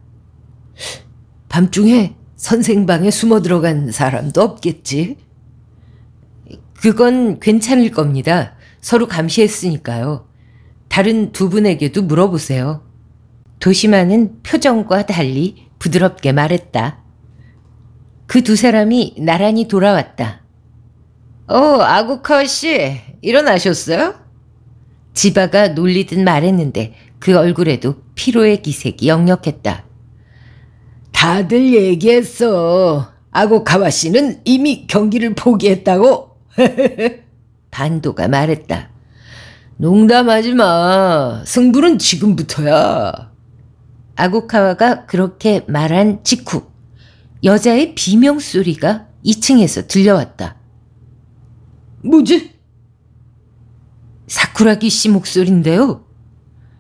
밤중에 선생방에 숨어 들어간 사람도 없겠지. 그건 괜찮을 겁니다. 서로 감시했으니까요. 다른 두 분에게도 물어보세요. 도시마는 표정과 달리 부드럽게 말했다. 그 두 사람이 나란히 돌아왔다. 어, 아구카 씨, 일어나셨어요? 지바가 놀리듯 말했는데 그 얼굴에도 피로의 기색이 역력했다. 다들 얘기했어. 아고카와 씨는 이미 경기를 포기했다고. 반도가 말했다. 농담하지 마. 승부는 지금부터야. 아고카와가 그렇게 말한 직후 여자의 비명소리가 2층에서 들려왔다. 뭐지? 사쿠라기 씨목소리인데요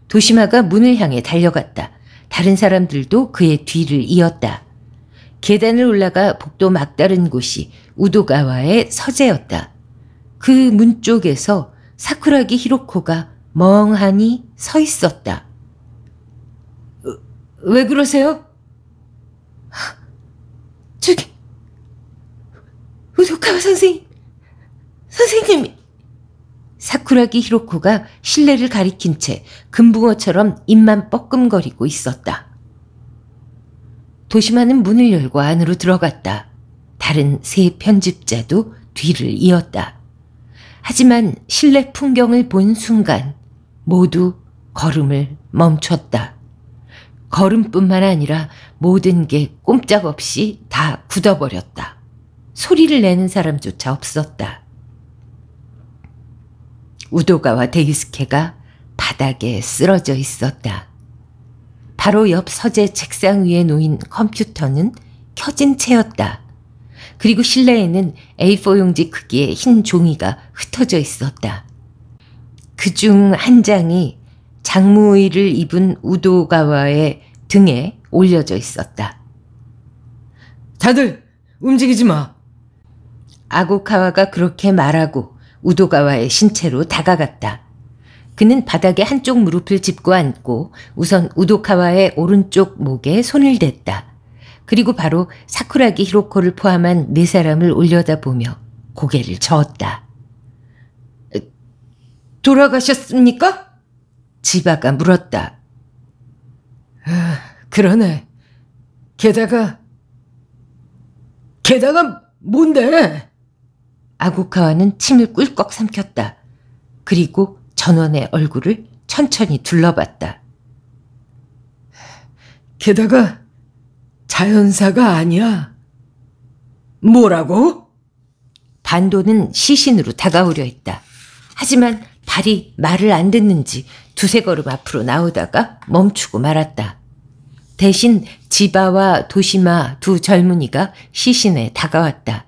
도시마가 문을 향해 달려갔다. 다른 사람들도 그의 뒤를 이었다. 계단을 올라가 복도 막다른 곳이 우도가와의 서재였다. 그 문 쪽에서 사쿠라기 히로코가 멍하니 서 있었다. 어, 왜 그러세요? 저기, 우도카와 선생님, 선생님이. 사쿠라기 히로코가 실내를 가리킨 채 금붕어처럼 입만 뻐끔거리고 있었다. 도시마는 문을 열고 안으로 들어갔다. 다른 세 편집자도 뒤를 이었다. 하지만 실내 풍경을 본 순간 모두 걸음을 멈췄다. 걸음뿐만 아니라 모든 게 꼼짝없이 다 굳어버렸다. 소리를 내는 사람조차 없었다. 우도가와 데이스케가 바닥에 쓰러져 있었다. 바로 옆 서재 책상 위에 놓인 컴퓨터는 켜진 채였다. 그리고 실내에는 A4 용지 크기의 흰 종이가 흩어져 있었다. 그 중 한 장이 장무의를 입은 우도가와의 등에 올려져 있었다. 다들 움직이지 마. 아고카와가 그렇게 말하고 우도가와의 신체로 다가갔다. 그는 바닥에 한쪽 무릎을 짚고 앉고 우선 우도카와의 오른쪽 목에 손을 댔다. 그리고 바로 사쿠라기 히로코를 포함한 네 사람을 올려다보며 고개를 저었다. 돌아가셨습니까? 지바가 물었다. 아, 그러네. 게다가 게다가 뭔데? 아구카와는 침을 꿀꺽 삼켰다. 그리고 전원의 얼굴을 천천히 둘러봤다. 아, 게다가 자연사가 아니야. 뭐라고? 반도는 시신으로 다가오려 했다. 하지만 발이 말을 안 듣는지 두세 걸음 앞으로 나오다가 멈추고 말았다. 대신 지바와 도시마 두 젊은이가 시신에 다가왔다.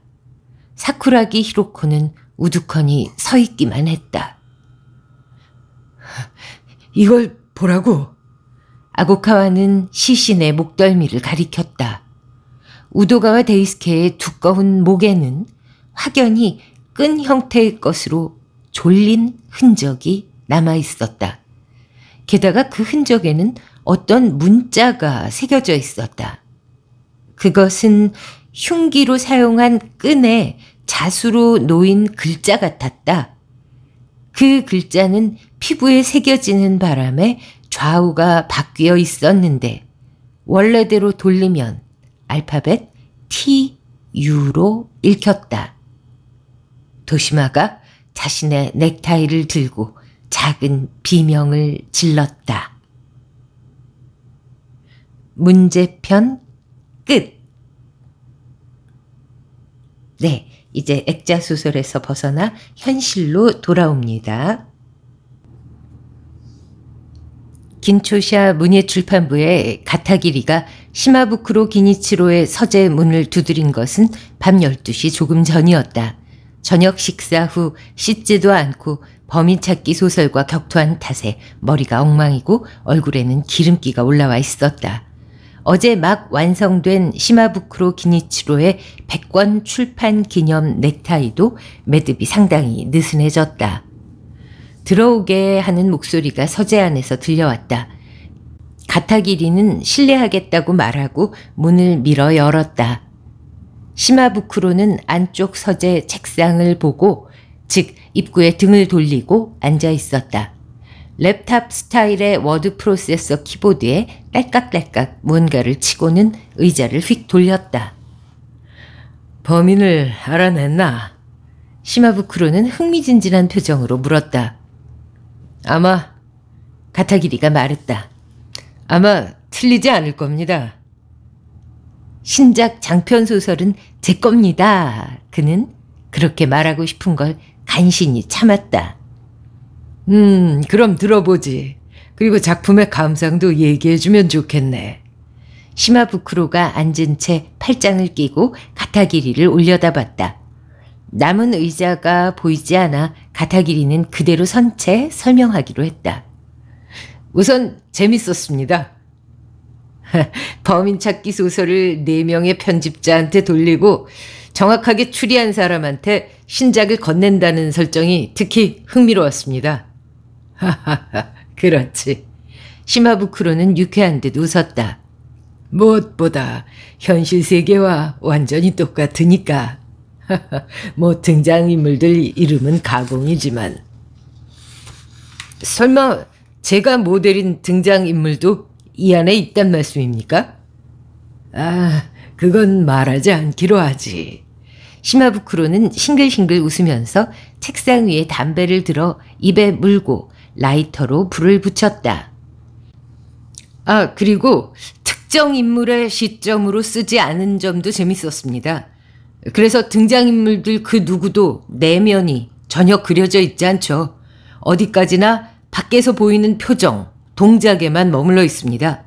사쿠라기 히로코는 우두커니 서 있기만 했다. 이걸 보라고? 아고카와는 시신의 목덜미를 가리켰다. 우도가와 데이스케의 두꺼운 목에는 확연히 끈 형태의 것으로 졸린 흔적이 남아 있었다. 게다가 그 흔적에는 어떤 문자가 새겨져 있었다. 그것은 흉기로 사용한 끈에 자수로 놓인 글자 같았다. 그 글자는 피부에 새겨지는 바람에 좌우가 바뀌어 있었는데 원래대로 돌리면 알파벳 TU로 읽혔다. 도시마가 자신의 넥타이를 들고 작은 비명을 질렀다. 문제편 끝. 네, 이제 액자 소설에서 벗어나 현실로 돌아옵니다. 긴초샤 문예출판부의 가타기리가 시마부크로 기니치로의 서재 문을 두드린 것은 밤 12시 조금 전이었다. 저녁 식사 후 씻지도 않고 범인 찾기 소설과 격투한 탓에 머리가 엉망이고 얼굴에는 기름기가 올라와 있었다. 어제 막 완성된 시마부크로 기니치로의 100권 출판 기념 넥타이도 매듭이 상당히 느슨해졌다. 들어오게 하는 목소리가 서재 안에서 들려왔다. 가타기리는 실례하겠다고 말하고 문을 밀어 열었다. 시마부크로는 안쪽 서재 책상을 보고 즉 입구에 등을 돌리고 앉아 있었다. 랩탑 스타일의 워드 프로세서 키보드에 딸깍딸깍 뭔가를 치고는 의자를 휙 돌렸다. 범인을 알아냈나? 시마부크로는 흥미진진한 표정으로 물었다. 아마 가타기리가 말했다. 아마 틀리지 않을 겁니다. 신작 장편 소설은 제 겁니다. 그는 그렇게 말하고 싶은 걸 간신히 참았다. 음, 그럼 들어보지. 그리고 작품의 감상도 얘기해주면 좋겠네. 시마 부크로가 앉은 채 팔짱을 끼고 가타기리를 올려다봤다. 남은 의자가 보이지 않아 가타기리는 그대로 선채 설명하기로 했다. 우선 재밌었습니다. 범인 찾기 소설을 네명의 편집자한테 돌리고 정확하게 추리한 사람한테 신작을 건넨다는 설정이 특히 흥미로웠습니다. 하하하, 그렇지. 시마부크로는 유쾌한 듯 웃었다. 무엇보다 현실 세계와 완전히 똑같으니까. 뭐 등장인물들 이름은 가공이지만 설마 제가 모델인 등장인물도 이 안에 있단 말씀입니까? 아, 그건 말하지 않기로 하지. 시마부크로는 싱글싱글 웃으면서 책상 위에 담배를 들어 입에 물고 라이터로 불을 붙였다. 아, 그리고 특정 인물의 시점으로 쓰지 않은 점도 재밌었습니다. 그래서 등장인물들 그 누구도 내면이 전혀 그려져 있지 않죠. 어디까지나 밖에서 보이는 표정, 동작에만 머물러 있습니다.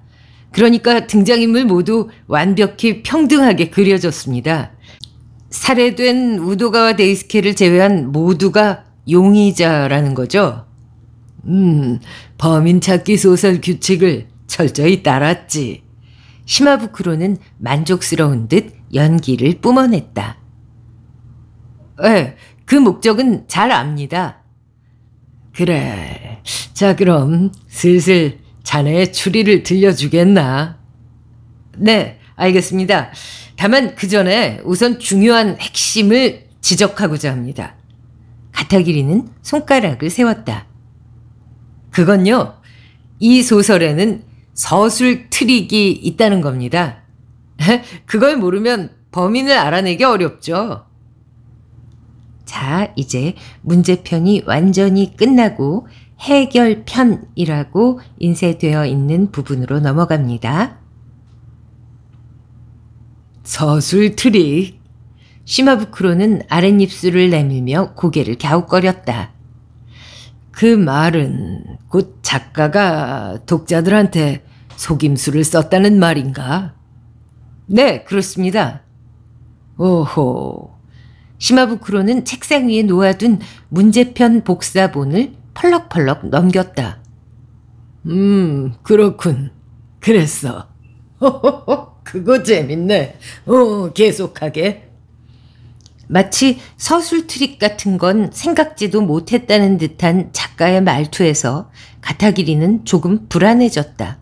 그러니까 등장인물 모두 완벽히 평등하게 그려졌습니다. 살해된 우도가와 데이스케를 제외한 모두가 용의자라는 거죠. 음, 범인 찾기 소설 규칙을 철저히 따랐지. 시마부크로는 만족스러운 듯 연기를 뿜어냈다. 예, 그 목적은 잘 압니다. 그래. 자, 그럼 슬슬 자네의 추리를 들려주겠나? 네, 알겠습니다. 다만 그 전에 우선 중요한 핵심을 지적하고자 합니다. 가타기리는 손가락을 세웠다. 그건요, 이 소설에는 서술 트릭이 있다는 겁니다. 그걸 모르면 범인을 알아내기 어렵죠. 자, 이제 문제편이 완전히 끝나고 해결편이라고 인쇄되어 있는 부분으로 넘어갑니다. 서술 트릭. 시마부크로는 아랫입술을 내밀며 고개를 갸웃거렸다. 그 말은 곧 작가가 독자들한테 속임수를 썼다는 말인가? 네, 그렇습니다. 오호. 시마부크로는 책상 위에 놓아둔 문제편 복사본을 펄럭펄럭 넘겼다. 음, 그렇군. 그랬어. 호호호, 그거 재밌네. 오, 어, 계속하게. 마치 서술 트릭 같은 건 생각지도 못했다는 듯한 작가의 말투에서 가타기리는 조금 불안해졌다.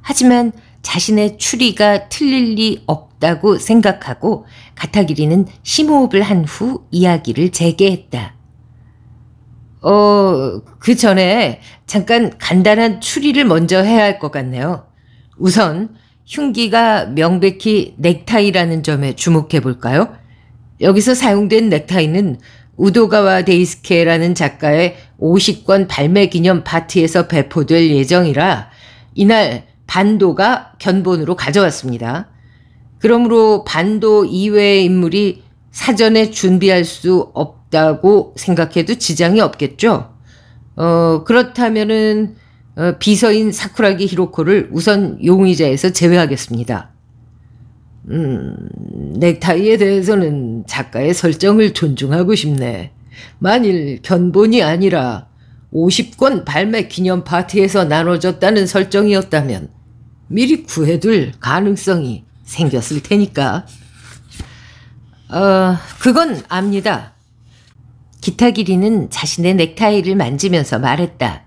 하지만 자신의 추리가 틀릴 리 없다고 생각하고 가타기리는 심호흡을 한 후 이야기를 재개했다. 어, 그 전에 잠깐 간단한 추리를 먼저 해야 할 것 같네요. 우선 흉기가 명백히 넥타이라는 점에 주목해 볼까요? 여기서 사용된 넥타이는 우도가와 데이스케라는 작가의 50권 발매 기념 파티에서 배포될 예정이라 이날 반도가 견본으로 가져왔습니다. 그러므로 반도 이외의 인물이 사전에 준비할 수 없다고 생각해도 지장이 없겠죠. 어, 그렇다면은 어, 비서인 사쿠라기 히로코를 우선 용의자에서 제외하겠습니다. 음, 넥타이에 대해서는 작가의 설정을 존중하고 싶네. 만일 견본이 아니라 50권 발매 기념 파티에서 나눠졌다는 설정이었다면 미리 구해둘 가능성이 생겼을 테니까. 어, 그건 압니다. 기타기리는 자신의 넥타이를 만지면서 말했다.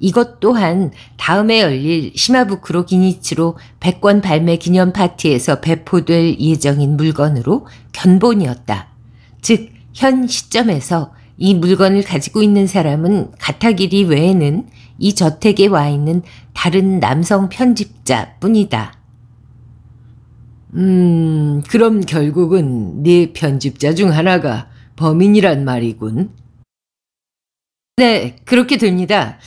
이것 또한 다음에 열릴 시마부크로 기니치로 1권 발매 기념 파티에서 배포될 예정인 물건으로 견본이었다. 즉, 현 시점에서 이 물건을 가지고 있는 사람은 가타기리 외에는 이 저택에 와 있는 다른 남성 편집자 뿐이다. 음, 그럼 결국은 네 편집자 중 하나가 범인이란 말이군. 네, 그렇게 됩니다.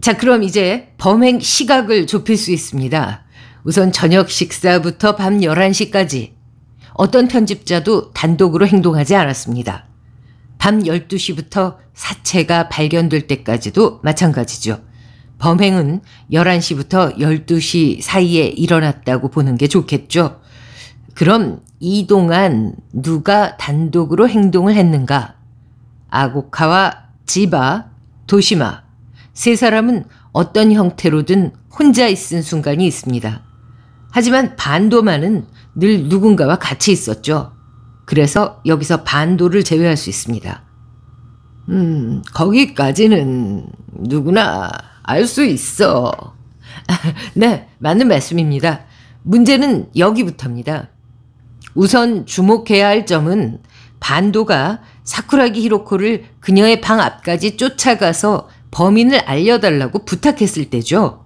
자, 그럼 이제 범행 시각을 좁힐 수 있습니다. 우선 저녁 식사부터 밤 11시까지 어떤 편집자도 단독으로 행동하지 않았습니다. 밤 12시부터 사체가 발견될 때까지도 마찬가지죠. 범행은 11시부터 12시 사이에 일어났다고 보는 게 좋겠죠. 그럼 이 동안 누가 단독으로 행동을 했는가? 아고카와 지바, 도시마 세 사람은 어떤 형태로든 혼자 있은 순간이 있습니다. 하지만 반도마는 늘 누군가와 같이 있었죠. 그래서 여기서 반도를 제외할 수 있습니다. 음, 거기까지는 누구나 알 수 있어. 네, 맞는 말씀입니다. 문제는 여기부터입니다. 우선 주목해야 할 점은 반도가 사쿠라기 히로코를 그녀의 방 앞까지 쫓아가서 범인을 알려달라고 부탁했을 때죠.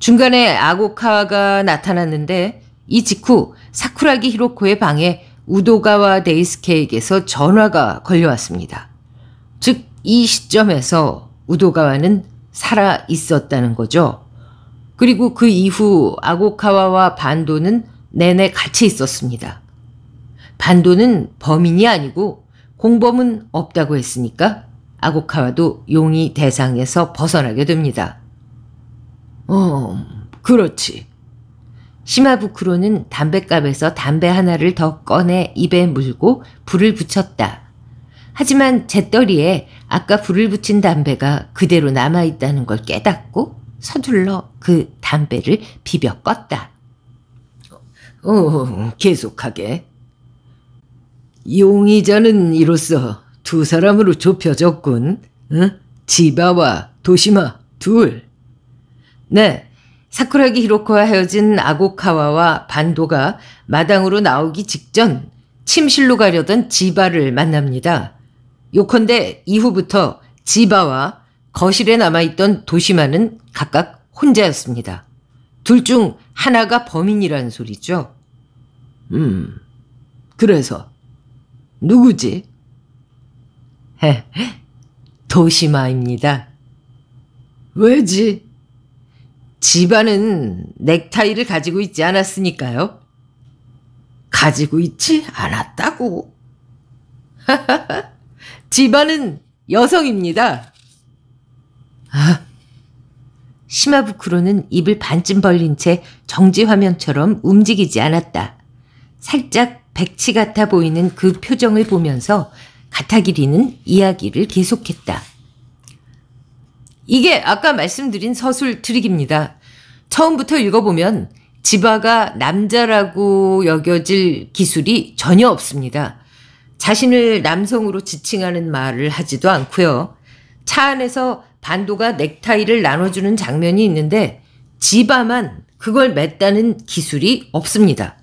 중간에 아고카가 나타났는데 이 직후 사쿠라기 히로코의 방에 우도가와 데이스케에게서 전화가 걸려왔습니다. 즉, 이 시점에서 우도가와는 살아 있었다는 거죠. 그리고 그 이후 아고카와와 반도는 내내 같이 있었습니다. 반도는 범인이 아니고 공범은 없다고 했으니까 아고카와도 용의 대상에서 벗어나게 됩니다. 어, 그렇지. 시마부크로는 담뱃갑에서 담배 하나를 더 꺼내 입에 물고 불을 붙였다. 하지만 재떨이에 아까 불을 붙인 담배가 그대로 남아있다는 걸 깨닫고 서둘러 그 담배를 비벼 껐다. 어, 계속하게. 용의자는 이로써 두 사람으로 좁혀졌군. 응? 지바와 도시마 둘. 네, 사쿠라기 히로코와 헤어진 아고카와와 반도가 마당으로 나오기 직전 침실로 가려던 지바를 만납니다. 요컨대 이후부터 지바와 거실에 남아있던 도시마는 각각 혼자였습니다. 둘 중 하나가 범인이라는 소리죠. 음, 그래서 누구지? 도시마입니다. 왜지? 집안은 넥타이를 가지고 있지 않았으니까요. 가지고 있지 않았다고. 집안은 여성입니다. 아, 시마부크로는 입을 반쯤 벌린 채 정지화면처럼 움직이지 않았다. 살짝 백치 같아 보이는 그 표정을 보면서 가타기리는 이야기를 계속했다. 이게 아까 말씀드린 서술 트릭입니다. 처음부터 읽어보면 지바가 남자라고 여겨질 기술이 전혀 없습니다. 자신을 남성으로 지칭하는 말을 하지도 않고요. 차 안에서 반도가 넥타이를 나눠주는 장면이 있는데 지바만 그걸 맸다는 기술이 없습니다.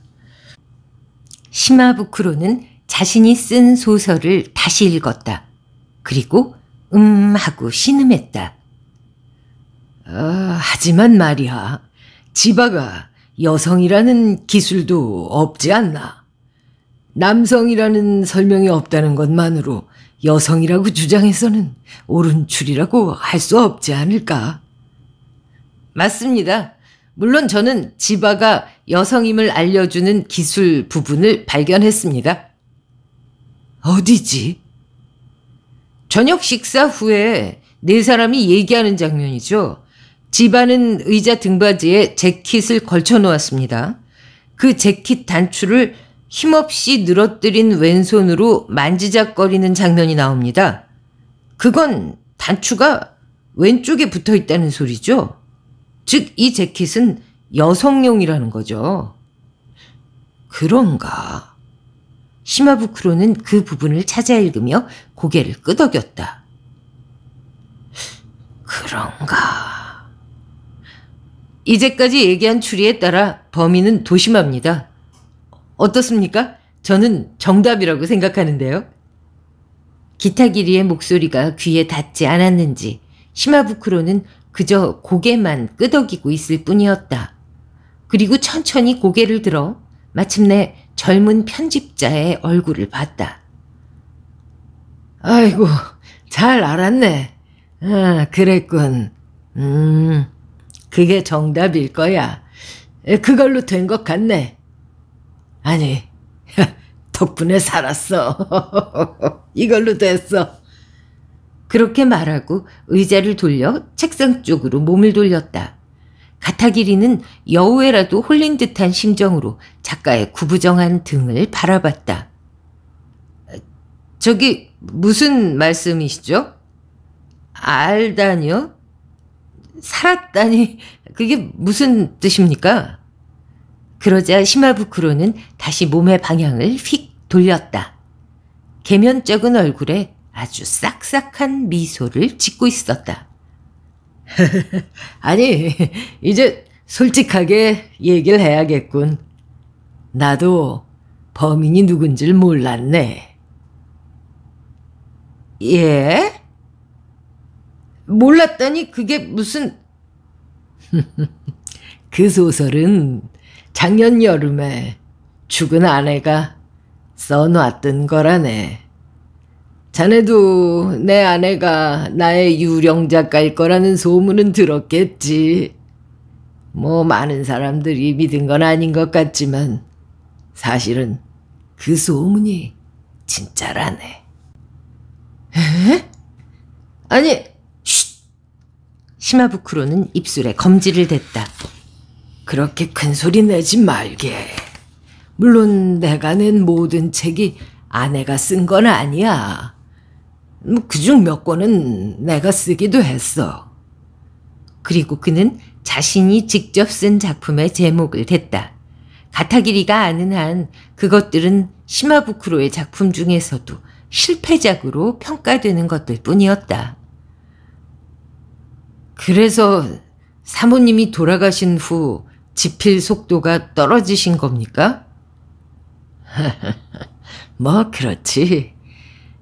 시마부크로는 자신이 쓴 소설을 다시 읽었다. 그리고 음 하고 신음했다. 아, 하지만 말이야. 지바가 여성이라는 기술도 없지 않나. 남성이라는 설명이 없다는 것만으로 여성이라고 주장해서는 옳은 줄이라고 할 수 없지 않을까. 맞습니다. 물론 저는 지바가 여성임을 알려주는 기술 부분을 발견했습니다. 어디지? 저녁 식사 후에 네 사람이 얘기하는 장면이죠. 집안은 의자 등받이에 재킷을 걸쳐 놓았습니다. 그 재킷 단추를 힘없이 늘어뜨린 왼손으로 만지작거리는 장면이 나옵니다. 그건 단추가 왼쪽에 붙어 있다는 소리죠. 즉, 이 재킷은 여성용이라는 거죠. 그런가? 시마부크로는 그 부분을 찾아 읽으며 고개를 끄덕였다. 그런가? 이제까지 얘기한 추리에 따라 범인은 도심합니다. 어떻습니까? 저는 정답이라고 생각하는데요. 기타길이의 목소리가 귀에 닿지 않았는지 시마부크로는 그저 고개만 끄덕이고 있을 뿐이었다. 그리고 천천히 고개를 들어 마침내 젊은 편집자의 얼굴을 봤다. 아이고, 잘 알았네. 아, 그랬군. 음, 그게 정답일 거야. 그걸로 된 것 같네. 아니, 덕분에 살았어. 이걸로 됐어. 그렇게 말하고 의자를 돌려 책상 쪽으로 몸을 돌렸다. 가타기리는 여우에라도 홀린 듯한 심정으로 작가의 구부정한 등을 바라봤다. 저기 무슨 말씀이시죠? 알다니요? 살았다니 그게 무슨 뜻입니까? 그러자 시마부크로는 다시 몸의 방향을 휙 돌렸다. 개면적은 얼굴에 아주 싹싹한 미소를 짓고 있었다. 아니, 이제 솔직하게 얘기를 해야겠군. 나도 범인이 누군지 몰랐네. 예? 몰랐더니 그게 무슨 그 소설은 작년 여름에 죽은 아내가 써놨던 거라네. 자네도 내 아내가 나의 유령 작가일 거라는 소문은 들었겠지. 뭐 많은 사람들이 믿은 건 아닌 것 같지만 사실은 그 소문이 진짜라네. 에? 아니 시마부크로는 입술에 검지를 댔다. 그렇게 큰소리 내지 말게. 물론 내가 낸 모든 책이 아내가 쓴 건 아니야. 뭐 그중 몇 권은 내가 쓰기도 했어. 그리고 그는 자신이 직접 쓴 작품의 제목을 댔다. 가타기리가 아는 한 그것들은 시마부크로의 작품 중에서도 실패작으로 평가되는 것들 뿐이었다. 그래서 사모님이 돌아가신 후 지필 속도가 떨어지신 겁니까? 뭐 그렇지.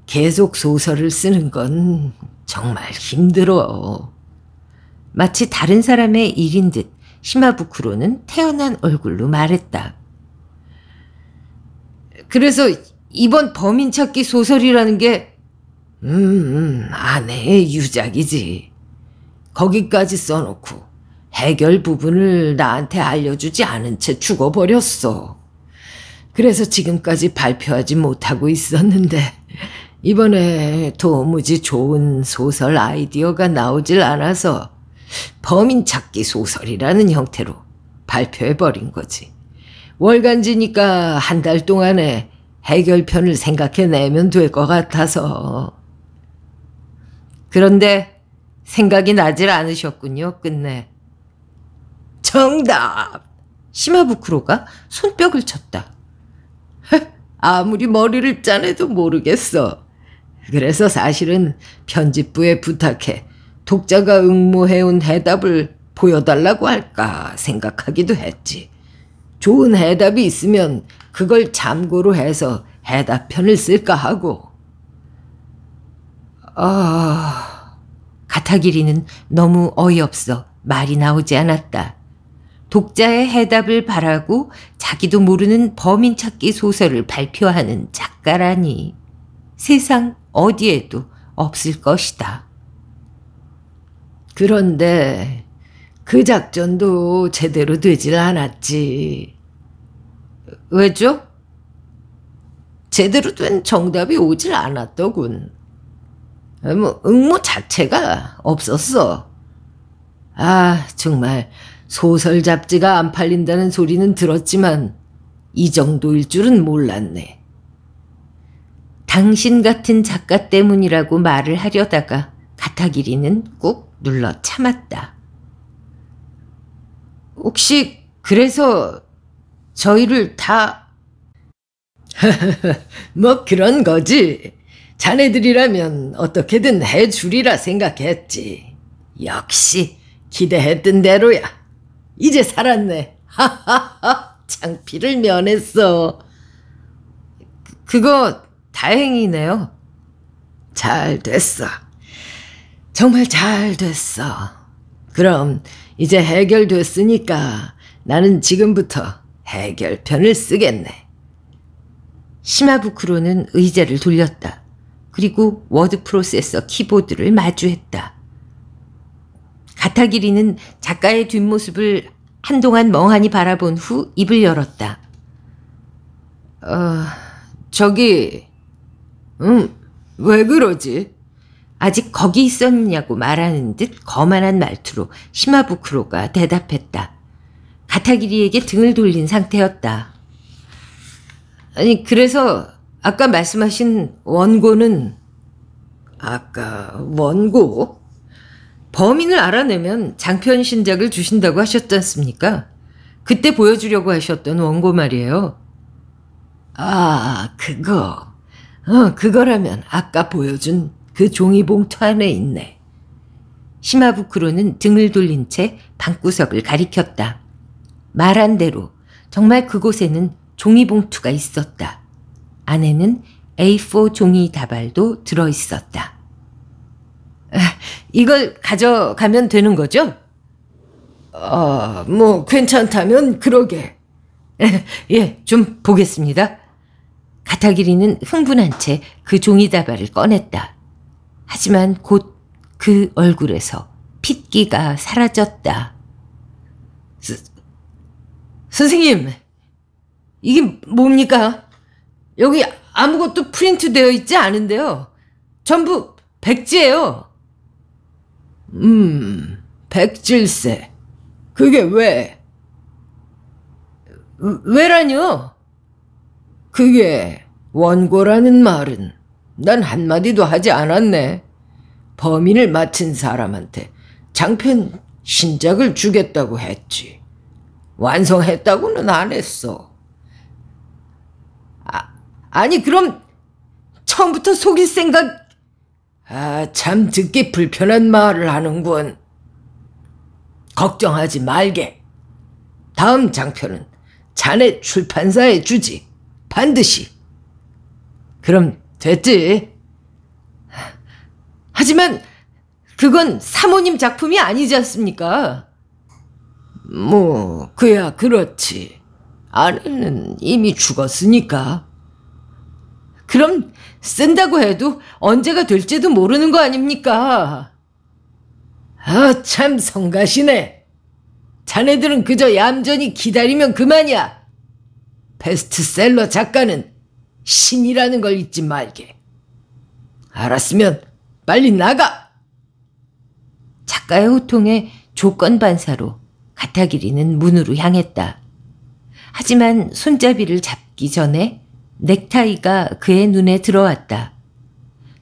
계속 소설을 쓰는 건 정말 힘들어. 마치 다른 사람의 일인 듯 시마부쿠로는 태어난 얼굴로 말했다. 그래서 이번 범인 찾기 소설이라는 게 음, 음 아내의 유작이지. 거기까지 써놓고 해결 부분을 나한테 알려주지 않은 채 죽어버렸어. 그래서 지금까지 발표하지 못하고 있었는데 이번에 도무지 좋은 소설 아이디어가 나오질 않아서 범인 찾기 소설이라는 형태로 발표해버린 거지. 월간지니까 한 달 동안에 해결편을 생각해내면 될 것 같아서. 그런데 생각이 나질 않으셨군요, 끝내. 정답! 시마부크로가 손뼉을 쳤다. 아무리 머리를 짜내도 모르겠어. 그래서 사실은 편집부에 부탁해 독자가 응모해온 해답을 보여달라고 할까 생각하기도 했지. 좋은 해답이 있으면 그걸 참고로 해서 해답편을 쓸까 하고. 아... 가타기리는 너무 어이없어 말이 나오지 않았다. 독자의 해답을 바라고 자기도 모르는 범인 찾기 소설을 발표하는 작가라니 세상 어디에도 없을 것이다. 그런데 그 작전도 제대로 되질 않았지. 왜죠? 제대로 된 정답이 오질 않았더군. 뭐 응모 자체가 없었어. 아 정말 소설 잡지가 안 팔린다는 소리는 들었지만 이 정도일 줄은 몰랐네. 당신 같은 작가 때문이라고 말을 하려다가 가타기리는 꾹 눌러 참았다. 혹시 그래서 저희를 다... 뭐 그런 거지. 자네들이라면 어떻게든 해주리라 생각했지. 역시 기대했던 대로야. 이제 살았네. 하하하 창피를 면했어. 그, 그거 다행이네요. 잘 됐어. 정말 잘 됐어. 그럼 이제 해결됐으니까 나는 지금부터 해결편을 쓰겠네. 시마부크로는 의자를 돌렸다. 그리고 워드 프로세서 키보드를 마주했다. 가타기리는 작가의 뒷모습을 한동안 멍하니 바라본 후 입을 열었다. 어, 저기, 응, 왜 그러지? 아직 거기 있었냐고 말하는 듯 거만한 말투로 시마부크로가 대답했다. 가타기리에게 등을 돌린 상태였다. 아니, 그래서 아까 말씀하신 원고는 아까 원고 범인을 알아내면 장편 신작을 주신다고 하셨지 않습니까? 그때 보여주려고 하셨던 원고 말이에요. 아, 그거. 어, 그거라면 아까 보여준 그 종이봉투 안에 있네. 시마부크로는 등을 돌린 채 방구석을 가리켰다. 말한 대로 정말 그곳에는 종이봉투가 있었다. 안에는 A4 종이 다발도 들어 있었다. 아, 이걸 가져가면 되는 거죠? 아, 뭐, 괜찮다면 그러게. 예, 좀 보겠습니다. 가타기리는 흥분한 채 그 종이다발을 꺼냈다. 하지만 곧 그 얼굴에서 핏기가 사라졌다. 스, 선생님, 이게 뭡니까? 여기 아무것도 프린트되어 있지 않은데요. 전부 백지예요. 음, 백질세. 그게 왜? 왜라뇨? 그게 원고라는 말은 난 한마디도 하지 않았네. 범인을 맡은 사람한테 장편 신작을 주겠다고 했지. 완성했다고는 안 했어. 아니 그럼 처음부터 속일 생각 아 참 듣기 불편한 말을 하는군 걱정하지 말게 다음 장편은 자네 출판사에 주지 반드시 그럼 됐지 하지만 그건 사모님 작품이 아니지 않습니까 뭐 그야 그렇지 아내는 이미 죽었으니까 그럼 쓴다고 해도 언제가 될지도 모르는 거 아닙니까? 아, 참 성가시네. 자네들은 그저 얌전히 기다리면 그만이야. 베스트셀러 작가는 신이라는 걸 잊지 말게. 알았으면 빨리 나가! 작가의 호통에 조건 반사로 가타기리는 문으로 향했다. 하지만 손잡이를 잡기 전에 넥타이가 그의 눈에 들어왔다.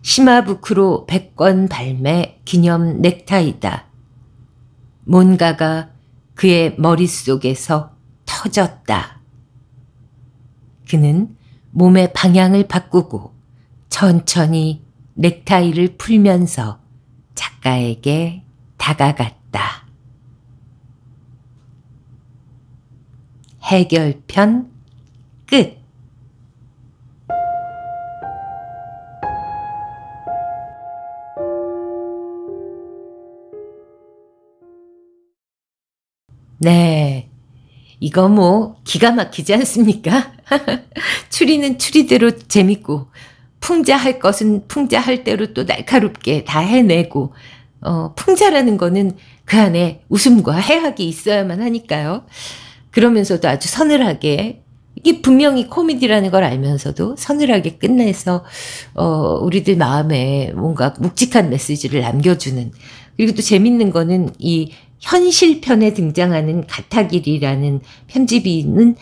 심마부크로백권 발매 기념 넥타이다. 뭔가가 그의 머릿속에서 터졌다. 그는 몸의 방향을 바꾸고 천천히 넥타이를 풀면서 작가에게 다가갔다. 해결편 끝. 네. 이거 뭐 기가 막히지 않습니까? 추리는 추리대로 재밌고 풍자할 것은 풍자할 대로 또 날카롭게 다 해내고 어, 풍자라는 거는 그 안에 웃음과 해학이 있어야만 하니까요. 그러면서도 아주 서늘하게 이게 분명히 코미디라는 걸 알면서도 서늘하게 끝내서 어, 우리들 마음에 뭔가 묵직한 메시지를 남겨주는 그리고 또 재밌는 거는 이 현실편에 등장하는 가타길이라는 편집인은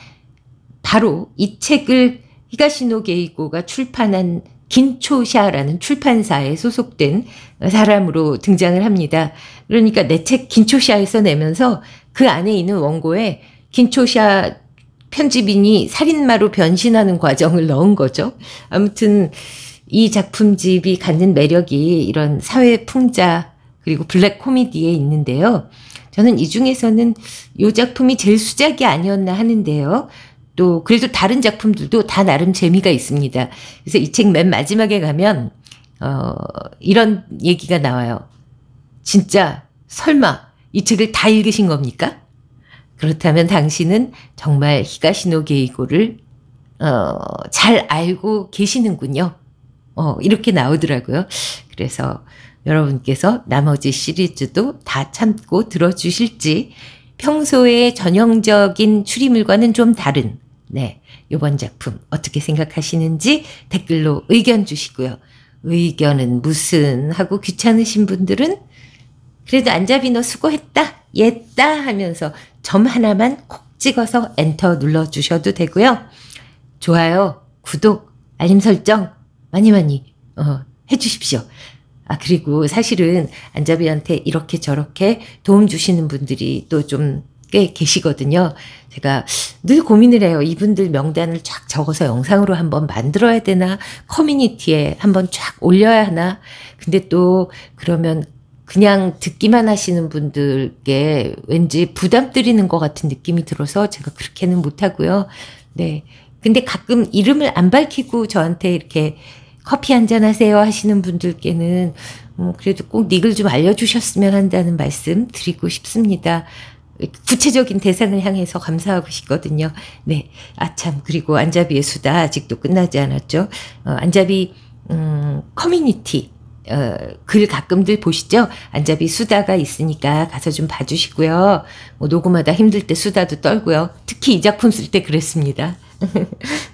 바로 이 책을 히가시노 게이코가 출판한 긴초샤라는 출판사에 소속된 사람으로 등장을 합니다. 그러니까 내 책 긴초샤에서 내면서 그 안에 있는 원고에 긴초샤 편집인이 살인마로 변신하는 과정을 넣은 거죠. 아무튼 이 작품집이 갖는 매력이 이런 사회 풍자 그리고 블랙 코미디에 있는데요. 저는 이 중에서는 이 작품이 제일 수작이 아니었나 하는데요. 또 그래도 다른 작품들도 다 나름 재미가 있습니다. 그래서 이 책 맨 마지막에 가면 어, 이런 얘기가 나와요. 진짜 설마 이 책을 다 읽으신 겁니까? 그렇다면 당신은 정말 히가시노 게이고를 어, 잘 알고 계시는군요. 어, 이렇게 나오더라고요. 그래서 여러분께서 나머지 시리즈도 다 참고 들어주실지 평소에 전형적인 추리물과는 좀 다른 네 이번 작품 어떻게 생각하시는지 댓글로 의견 주시고요. 의견은 무슨 하고 귀찮으신 분들은 그래도 안잡이 너 수고했다 옜다 하면서 점 하나만 콕 찍어서 엔터 눌러주셔도 되고요. 좋아요, 구독, 알림 설정 많이 많이 어, 해주십시오. 아, 그리고 사실은 안자비한테 이렇게 저렇게 도움 주시는 분들이 또 좀 꽤 계시거든요. 제가 늘 고민을 해요. 이분들 명단을 쫙 적어서 영상으로 한번 만들어야 되나, 커뮤니티에 한번 쫙 올려야 하나. 근데 또 그러면 그냥 듣기만 하시는 분들께 왠지 부담드리는 것 같은 느낌이 들어서 제가 그렇게는 못하고요. 네. 근데 가끔 이름을 안 밝히고 저한테 이렇게 커피 한잔 하세요 하시는 분들께는 어, 그래도 꼭 닉을 좀 알려주셨으면 한다는 말씀 드리고 싶습니다. 구체적인 대상을 향해서 감사하고 싶거든요. 네. 아참, 그리고 안잡이의 수다 아직도 끝나지 않았죠. 어, 안잡이 음, 커뮤니티. 어, 글 가끔들 보시죠? 안잡이 수다가 있으니까 가서 좀 봐주시고요. 뭐 녹음하다 힘들 때 수다도 떨고요. 특히 이 작품 쓸 때 그랬습니다.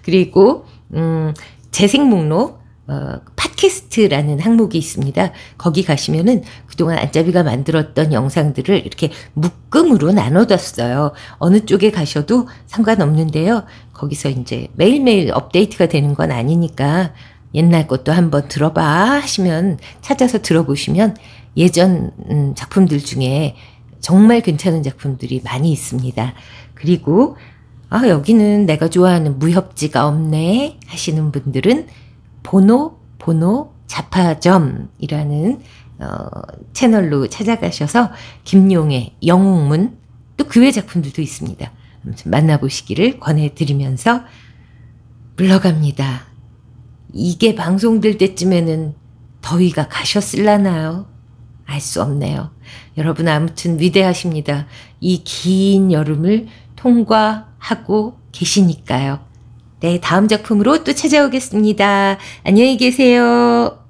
그리고 음, 재생 목록 어, 팟캐스트라는 항목이 있습니다. 거기 가시면은 그동안 안짜비가 만들었던 영상들을 이렇게 묶음으로 나눠뒀어요. 어느 쪽에 가셔도 상관없는데요. 거기서 이제 매일매일 업데이트가 되는 건 아니니까 옛날 것도 한번 들어봐 하시면 찾아서 들어보시면 예전 음, 작품들 중에 정말 괜찮은 작품들이 많이 있습니다. 그리고 아, 여기는 내가 좋아하는 무협지가 없네 하시는 분들은 보노 보노 자파점이라는 어, 채널로 찾아가셔서 김용의 영웅문 또 그 외 작품들도 있습니다. 만나보시기를 권해드리면서 물러갑니다. 이게 방송될 때쯤에는 더위가 가셨을라나요? 알 수 없네요. 여러분 아무튼 위대하십니다. 이 긴 여름을 통과하고 계시니까요. 네, 다음 작품으로 또 찾아오겠습니다. 안녕히 계세요.